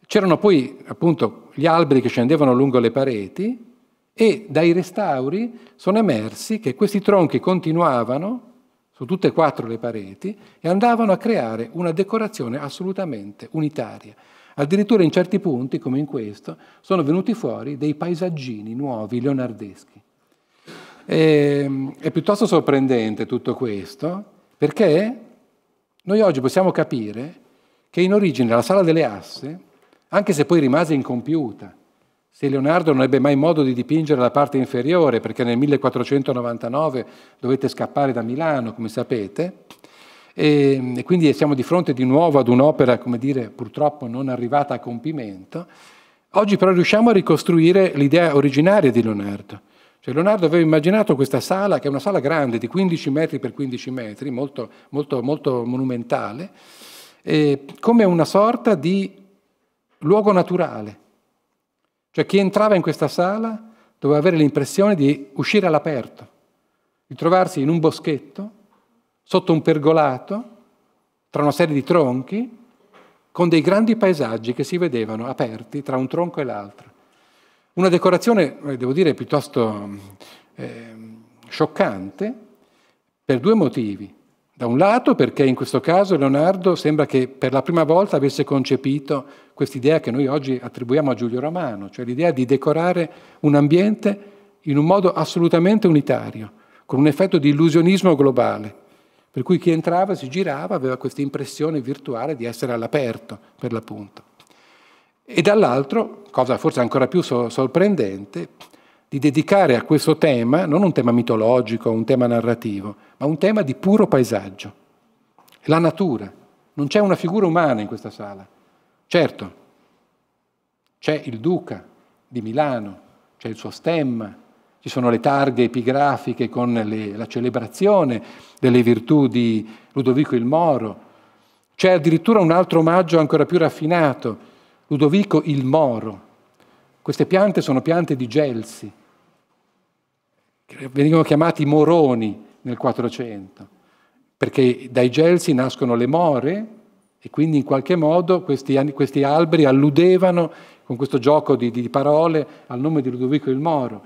c'erano poi appunto gli alberi che scendevano lungo le pareti e dai restauri sono emersi che questi tronchi continuavano su tutte e quattro le pareti e andavano a creare una decorazione assolutamente unitaria. Addirittura in certi punti, come in questo, sono venuti fuori dei paesaggini nuovi leonardeschi. E, ehm, è piuttosto sorprendente tutto questo perché noi oggi possiamo capire che in origine la sala delle asse, anche se poi rimase incompiuta, se Leonardo non ebbe mai modo di dipingere la parte inferiore, perché nel 1499 dovette scappare da Milano, come sapete, e, ehm, e quindi siamo di fronte di nuovo ad un'opera, come dire, purtroppo non arrivata a compimento, oggi però riusciamo a ricostruire l'idea originaria di Leonardo. Cioè Leonardo aveva immaginato questa sala, che è una sala grande di 15 metri per 15 metri, molto, molto, molto monumentale, eh, come una sorta di luogo naturale. Cioè chi entrava in questa sala doveva avere l'impressione di uscire all'aperto, di trovarsi in un boschetto, sotto un pergolato, tra una serie di tronchi, con dei grandi paesaggi che si vedevano aperti tra un tronco e l'altro. Una decorazione, eh, devo dire, piuttosto eh, scioccante per due motivi. Da un lato perché in questo caso Leonardo sembra che per la prima volta avesse concepito quest'idea che noi oggi attribuiamo a Giulio Romano, cioè l'idea di decorare un ambiente in un modo assolutamente unitario, con un effetto di illusionismo globale, per cui chi entrava si girava aveva questa impressione virtuale di essere all'aperto, per l'appunto e dall'altro, cosa forse ancora più sorprendente, di dedicare a questo tema non un tema mitologico, un tema narrativo, ma un tema di puro paesaggio, la natura. Non c'è una figura umana in questa sala. Certo, c'è il duca di Milano, c'è il suo stemma, ci sono le targhe epigrafiche con le, la celebrazione delle virtù di Ludovico il Moro, c'è addirittura un altro omaggio ancora più raffinato Ludovico il Moro. Queste piante sono piante di gelsi, che venivano chiamati moroni nel 400, perché dai gelsi nascono le more e quindi in qualche modo questi, questi alberi alludevano con questo gioco di, di parole al nome di Ludovico il Moro.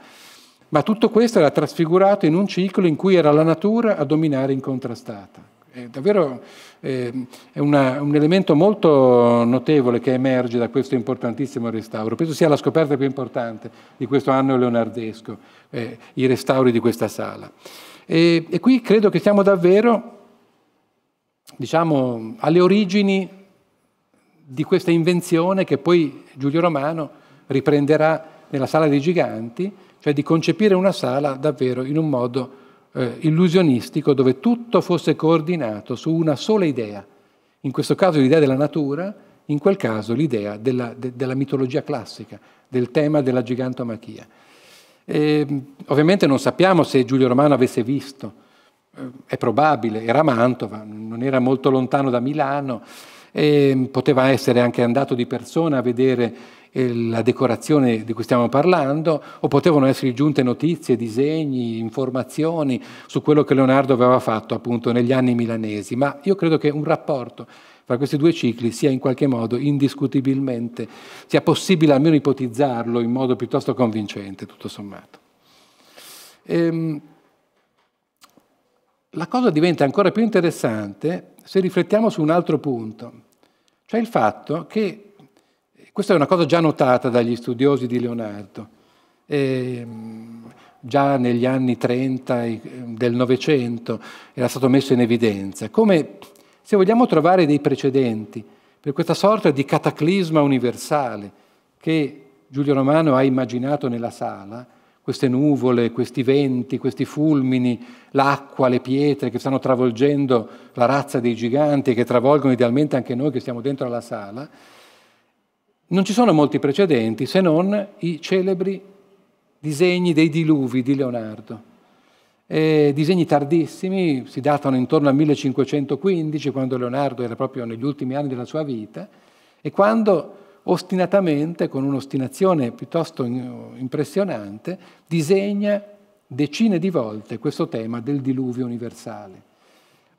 Ma tutto questo era trasfigurato in un ciclo in cui era la natura a dominare incontrastata è davvero ehm, è una, un elemento molto notevole che emerge da questo importantissimo restauro. Penso sia la scoperta più importante di questo anno leonardesco, eh, i restauri di questa sala. E, e qui credo che siamo davvero diciamo, alle origini di questa invenzione che poi Giulio Romano riprenderà nella Sala dei Giganti, cioè di concepire una sala davvero in un modo eh, illusionistico dove tutto fosse coordinato su una sola idea, in questo caso l'idea della natura, in quel caso l'idea della, de, della, mitologia classica, del tema della gigantomachia. E, ehm, ovviamente non sappiamo se Giulio Romano avesse visto, eh, è probabile, era a Mantova, non era molto lontano da Milano, ehm, poteva essere anche andato di persona a vedere eh, la decorazione di cui stiamo parlando, o potevano essere giunte notizie, disegni, informazioni su quello che Leonardo aveva fatto appunto negli anni milanesi, ma io credo che un rapporto fra questi due cicli sia in qualche modo indiscutibilmente, sia possibile almeno ipotizzarlo in modo piuttosto convincente, tutto sommato. Ehm, la cosa diventa ancora più interessante se riflettiamo su un altro punto, cioè il fatto che questa è una cosa già notata dagli studiosi di Leonardo. E, mm, già negli anni 30 mm, del Novecento era stato messo in evidenza, come se vogliamo trovare dei precedenti per questa sorta di cataclisma universale che Giulio Romano ha immaginato nella sala, queste nuvole, questi venti, questi fulmini, l'acqua, le pietre che stanno travolgendo la razza dei giganti, e che travolgono idealmente anche noi che siamo dentro la sala, non ci sono molti precedenti se non i celebri disegni dei diluvi di Leonardo. Eh, disegni tardissimi, si datano intorno al 1515, quando Leonardo era proprio negli ultimi anni della sua vita, e quando ostinatamente, con un'ostinazione piuttosto impressionante, disegna decine di volte questo tema del diluvio universale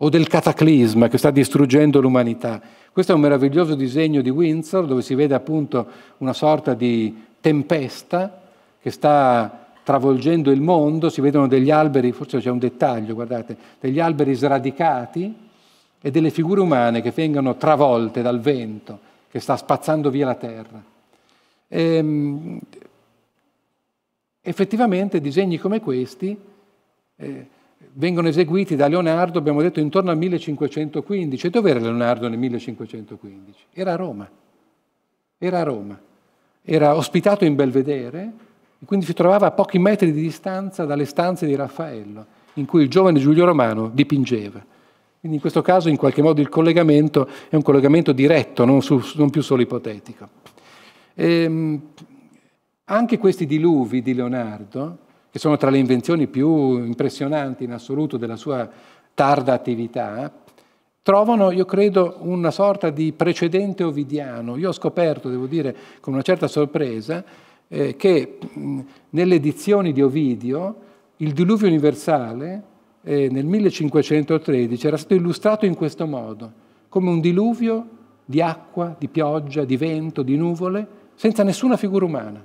o del cataclisma che sta distruggendo l'umanità. Questo è un meraviglioso disegno di Windsor dove si vede appunto una sorta di tempesta che sta travolgendo il mondo, si vedono degli alberi, forse c'è un dettaglio, guardate, degli alberi sradicati e delle figure umane che vengono travolte dal vento che sta spazzando via la terra. E, ehm, effettivamente disegni come questi eh, vengono eseguiti da Leonardo, abbiamo detto, intorno al 1515. E dove era Leonardo nel 1515? Era a Roma. Era a Roma. Era ospitato in Belvedere e quindi si trovava a pochi metri di distanza dalle stanze di Raffaello, in cui il giovane Giulio Romano dipingeva. Quindi in questo caso, in qualche modo, il collegamento è un collegamento diretto, non, su, non più solo ipotetico. Ehm, anche questi diluvi di Leonardo, che sono tra le invenzioni più impressionanti in assoluto della sua tarda attività, trovano, io credo, una sorta di precedente ovidiano. Io ho scoperto, devo dire, con una certa sorpresa, eh, che mh, nelle edizioni di Ovidio il diluvio universale eh, nel 1513 era stato illustrato in questo modo, come un diluvio di acqua, di pioggia, di vento, di nuvole, senza nessuna figura umana.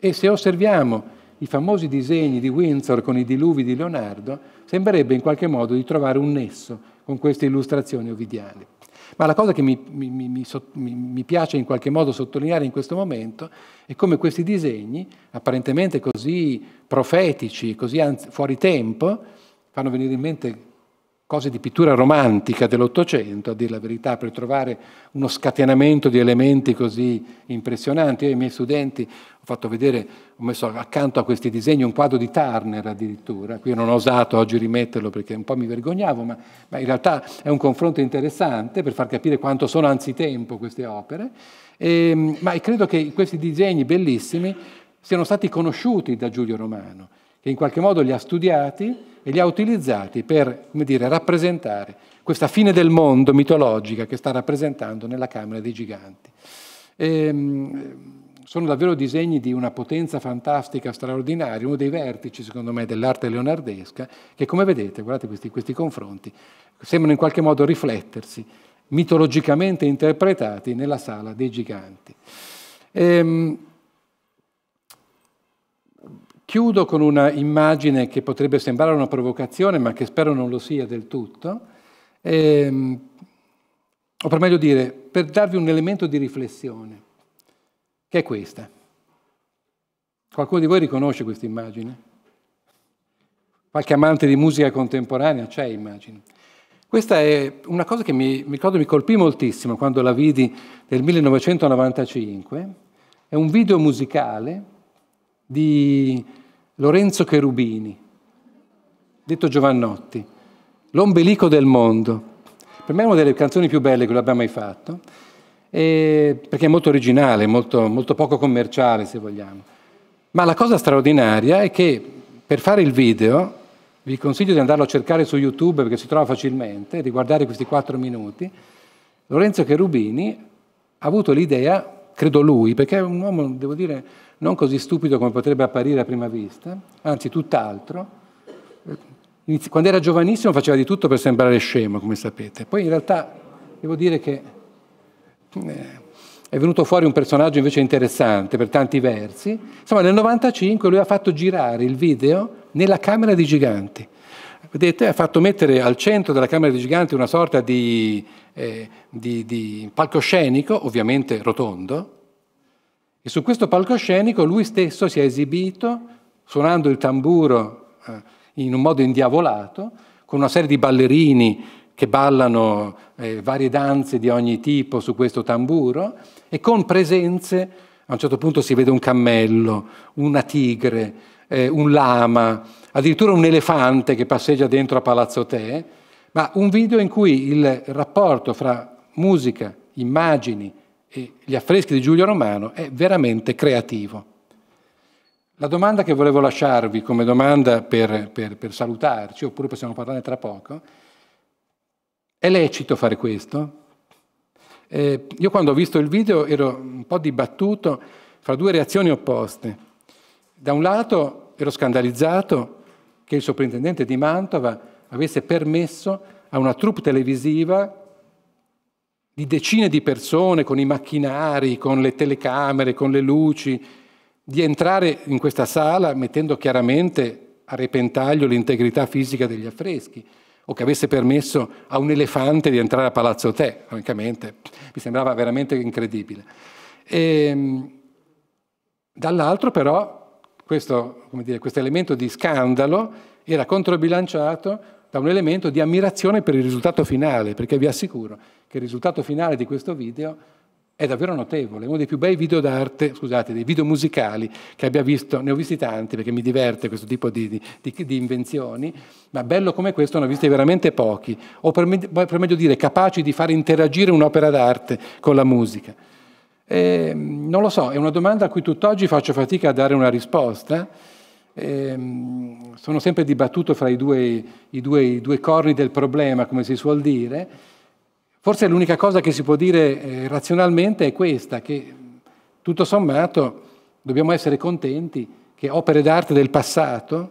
E se osserviamo i famosi disegni di Windsor con i diluvi di Leonardo, sembrerebbe in qualche modo di trovare un nesso con queste illustrazioni ovidiane. Ma la cosa che mi, mi, mi, mi, piace in qualche modo sottolineare in questo momento è come questi disegni, apparentemente così profetici, così fuori tempo, fanno venire in mente cose di pittura romantica dell'Ottocento, a dire la verità, per trovare uno scatenamento di elementi così impressionanti. Io ai miei studenti ho fatto vedere, ho messo accanto a questi disegni un quadro di Turner addirittura, qui non ho osato oggi rimetterlo perché un po' mi vergognavo, ma, ma in realtà è un confronto interessante per far capire quanto sono anzitempo queste opere, e, ehm, ma credo che questi disegni bellissimi siano stati conosciuti da Giulio Romano che in qualche modo li ha studiati e li ha utilizzati per dire, rappresentare questa fine del mondo mitologica che sta rappresentando nella Camera dei Giganti. E, ehm, sono davvero disegni di una potenza fantastica, straordinaria, uno dei vertici, secondo me, dell'arte leonardesca, che come vedete, guardate questi, questi confronti, sembrano in qualche modo riflettersi, mitologicamente interpretati nella sala dei giganti. Ehm, Chiudo con una immagine che potrebbe sembrare una provocazione, ma che spero non lo sia del tutto, ehm, o per meglio dire, per darvi un elemento di riflessione, che è questa. Qualcuno di voi riconosce questa immagine? Qualche amante di musica contemporanea c'è, immagino. Questa è una cosa che mi, mi, ricordo mi colpì moltissimo quando la vidi nel 1995. È un video musicale di Lorenzo Cherubini, detto Giovannotti, L'ombelico del mondo. Per me è una delle canzoni più belle che lui mai fatto, eh, perché è molto originale, molto, molto poco commerciale se vogliamo. Ma la cosa straordinaria è che per fare il video, vi consiglio di andarlo a cercare su YouTube perché si trova facilmente, di guardare questi quattro minuti, Lorenzo Cherubini ha avuto l'idea credo lui, perché è un uomo, devo dire, non così stupido come potrebbe apparire a prima vista, anzi tutt'altro. Quando era giovanissimo faceva di tutto per sembrare scemo, come sapete. Poi in realtà devo dire che eh, è venuto fuori un personaggio invece interessante per tanti versi. Insomma, nel 1995 lui ha fatto girare il video nella Camera dei Giganti vedete, ha fatto mettere al centro della Camera dei Giganti una sorta di, eh, di, di palcoscenico, ovviamente rotondo, e su questo palcoscenico lui stesso si è esibito suonando il tamburo eh, in un modo indiavolato, con una serie di ballerini che ballano eh, varie danze di ogni tipo su questo tamburo e con presenze, a un certo punto si vede un cammello, una tigre, eh, un lama, addirittura un elefante che passeggia dentro a Palazzo Te, ma un video in cui il rapporto fra musica, immagini e gli affreschi di Giulio Romano è veramente creativo. La domanda che volevo lasciarvi come domanda per, per, per salutarci, oppure possiamo parlarne tra poco, è lecito fare questo? Eh, io quando ho visto il video ero un po' dibattuto fra due reazioni opposte. Da un lato ero scandalizzato che il soprintendente di Mantova avesse permesso a una troupe televisiva di decine di persone con i macchinari, con le telecamere, con le luci, di entrare in questa sala mettendo chiaramente a repentaglio l'integrità fisica degli affreschi o che avesse permesso a un elefante di entrare a Palazzo Te, francamente, mi sembrava veramente incredibile. E, ehm, dall'altro però questo, dire, questo elemento di scandalo era controbilanciato da un elemento di ammirazione per il risultato finale, perché vi assicuro che il risultato finale di questo video è davvero notevole, è uno dei più bei video d'arte, scusate, dei video musicali che abbia visto, ne ho visti tanti perché mi diverte questo tipo di, di, di invenzioni, ma bello come questo ne ho visti veramente pochi, o per, me, per meglio dire capaci di far interagire un'opera d'arte con la musica. Eh, non lo so, è una domanda a cui tutt'oggi faccio fatica a dare una risposta. Eh, sono sempre dibattuto fra i due, i, due, i due, corni del problema, come si suol dire. Forse l'unica cosa che si può dire eh, razionalmente è questa, che tutto sommato dobbiamo essere contenti che opere d'arte del passato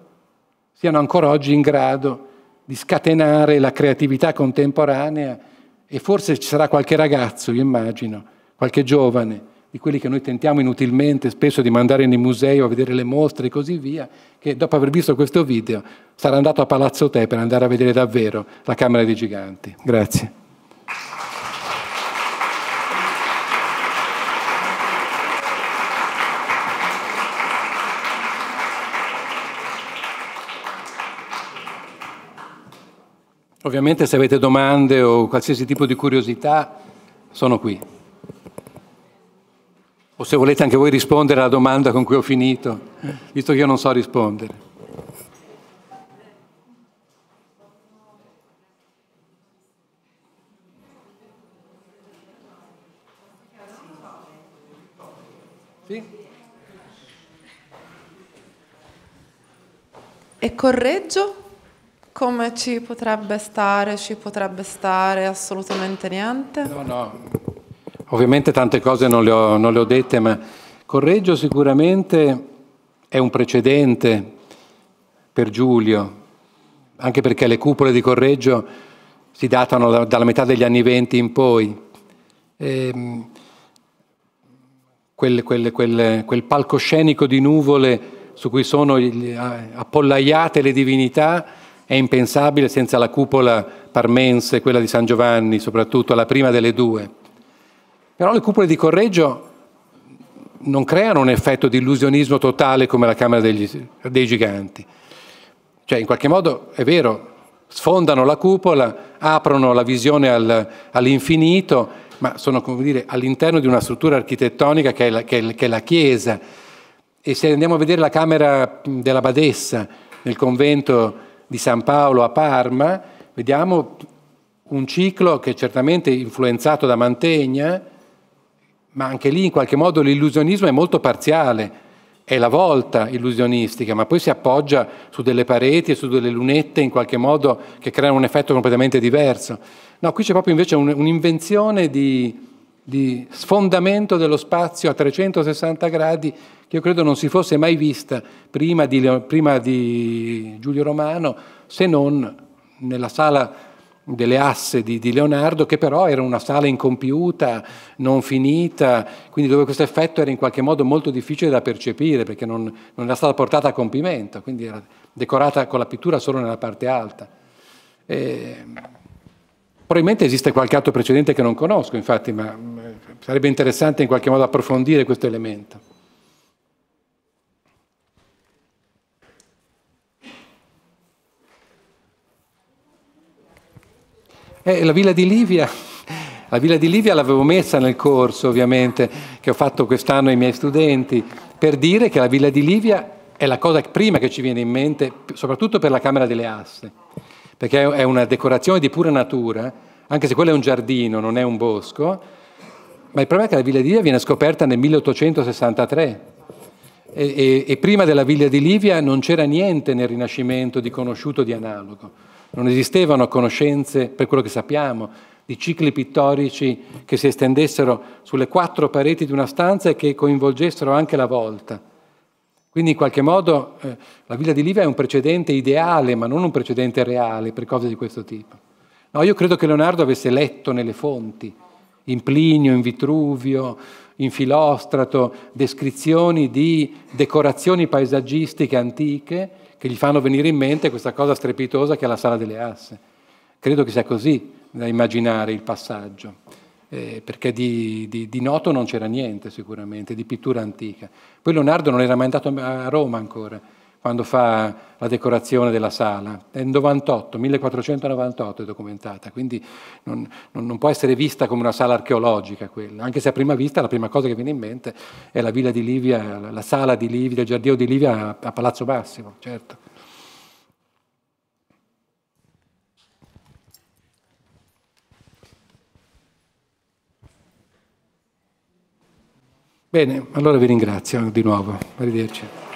siano ancora oggi in grado di scatenare la creatività contemporanea e forse ci sarà qualche ragazzo, io immagino, qualche giovane, di quelli che noi tentiamo inutilmente spesso di mandare nei musei o a vedere le mostre e così via, che dopo aver visto questo video sarà andato a Palazzo Te per andare a vedere davvero la Camera dei Giganti. Grazie. Ovviamente se avete domande o qualsiasi tipo di curiosità sono qui. O se volete anche voi rispondere alla domanda con cui ho finito, eh, visto che io non so rispondere. E correggio? Come ci potrebbe stare? Ci potrebbe stare assolutamente niente? No, no, Ovviamente tante cose non le ho, non le ho dette, ma Correggio sicuramente è un precedente per Giulio, anche perché le cupole di Correggio si datano da, dalla metà degli anni venti in poi. E, ehm, quel, quel, quel, quel, palcoscenico di nuvole su cui sono appollaiate le divinità è impensabile senza la cupola parmense, quella di San Giovanni, soprattutto la prima delle due. Però le cupole di Correggio non creano un effetto di illusionismo totale come la Camera degli, dei Giganti. Cioè, in qualche modo, è vero, sfondano la cupola, aprono la visione al, all'infinito, ma sono, dire, all'interno di una struttura architettonica che è, la, che, è, che è la Chiesa. E se andiamo a vedere la Camera della Badessa, nel convento di San Paolo a Parma, vediamo un ciclo che è certamente influenzato da Mantegna, ma anche lì in qualche modo l'illusionismo è molto parziale, è la volta illusionistica, ma poi si appoggia su delle pareti e su delle lunette in qualche modo che creano un effetto completamente diverso. No, qui c'è proprio invece un'invenzione di, di sfondamento dello spazio a 360 gradi che io credo non si fosse mai vista prima di, prima di Giulio Romano, se non nella sala delle asse di, di, Leonardo, che però era una sala incompiuta, non finita, quindi dove questo effetto era in qualche modo molto difficile da percepire perché non, non era stata portata a compimento, quindi era decorata con la pittura solo nella parte alta. E, probabilmente esiste qualche altro precedente che non conosco, infatti, ma eh, sarebbe interessante in qualche modo approfondire questo elemento. Eh, la villa di Livia. La villa di Livia l'avevo messa nel corso, ovviamente, che ho fatto quest'anno ai miei studenti, per dire che la villa di Livia è la cosa prima che ci viene in mente, soprattutto per la Camera delle Asse, perché è una decorazione di pura natura, anche se quello è un giardino, non è un bosco, ma il problema è che la villa di Livia viene scoperta nel 1863. E, e, e prima della villa di Livia non c'era niente nel Rinascimento di conosciuto, di analogo. Non esistevano conoscenze, per quello che sappiamo, di cicli pittorici che si estendessero sulle quattro pareti di una stanza e che coinvolgessero anche la volta. Quindi in qualche modo eh, la Villa di Liva è un precedente ideale, ma non un precedente reale per cose di questo tipo. No, io credo che Leonardo avesse letto nelle fonti, in Plinio, in Vitruvio, in Filostrato, descrizioni di decorazioni paesaggistiche antiche che gli fanno venire in mente questa cosa strepitosa che è la sala delle asse. Credo che sia così da immaginare il passaggio, eh, perché di, di, di, noto non c'era niente sicuramente, di pittura antica. Poi Leonardo non era mai andato a Roma ancora, quando fa la decorazione della sala. È 98, 1498 è documentata, quindi non, non, non, può essere vista come una sala archeologica quella, anche se a prima vista la prima cosa che viene in mente è la villa di Livia, la sala di Livia, il giardino di Livia a, a Palazzo Massimo, certo. Bene, allora vi ringrazio di nuovo, arrivederci.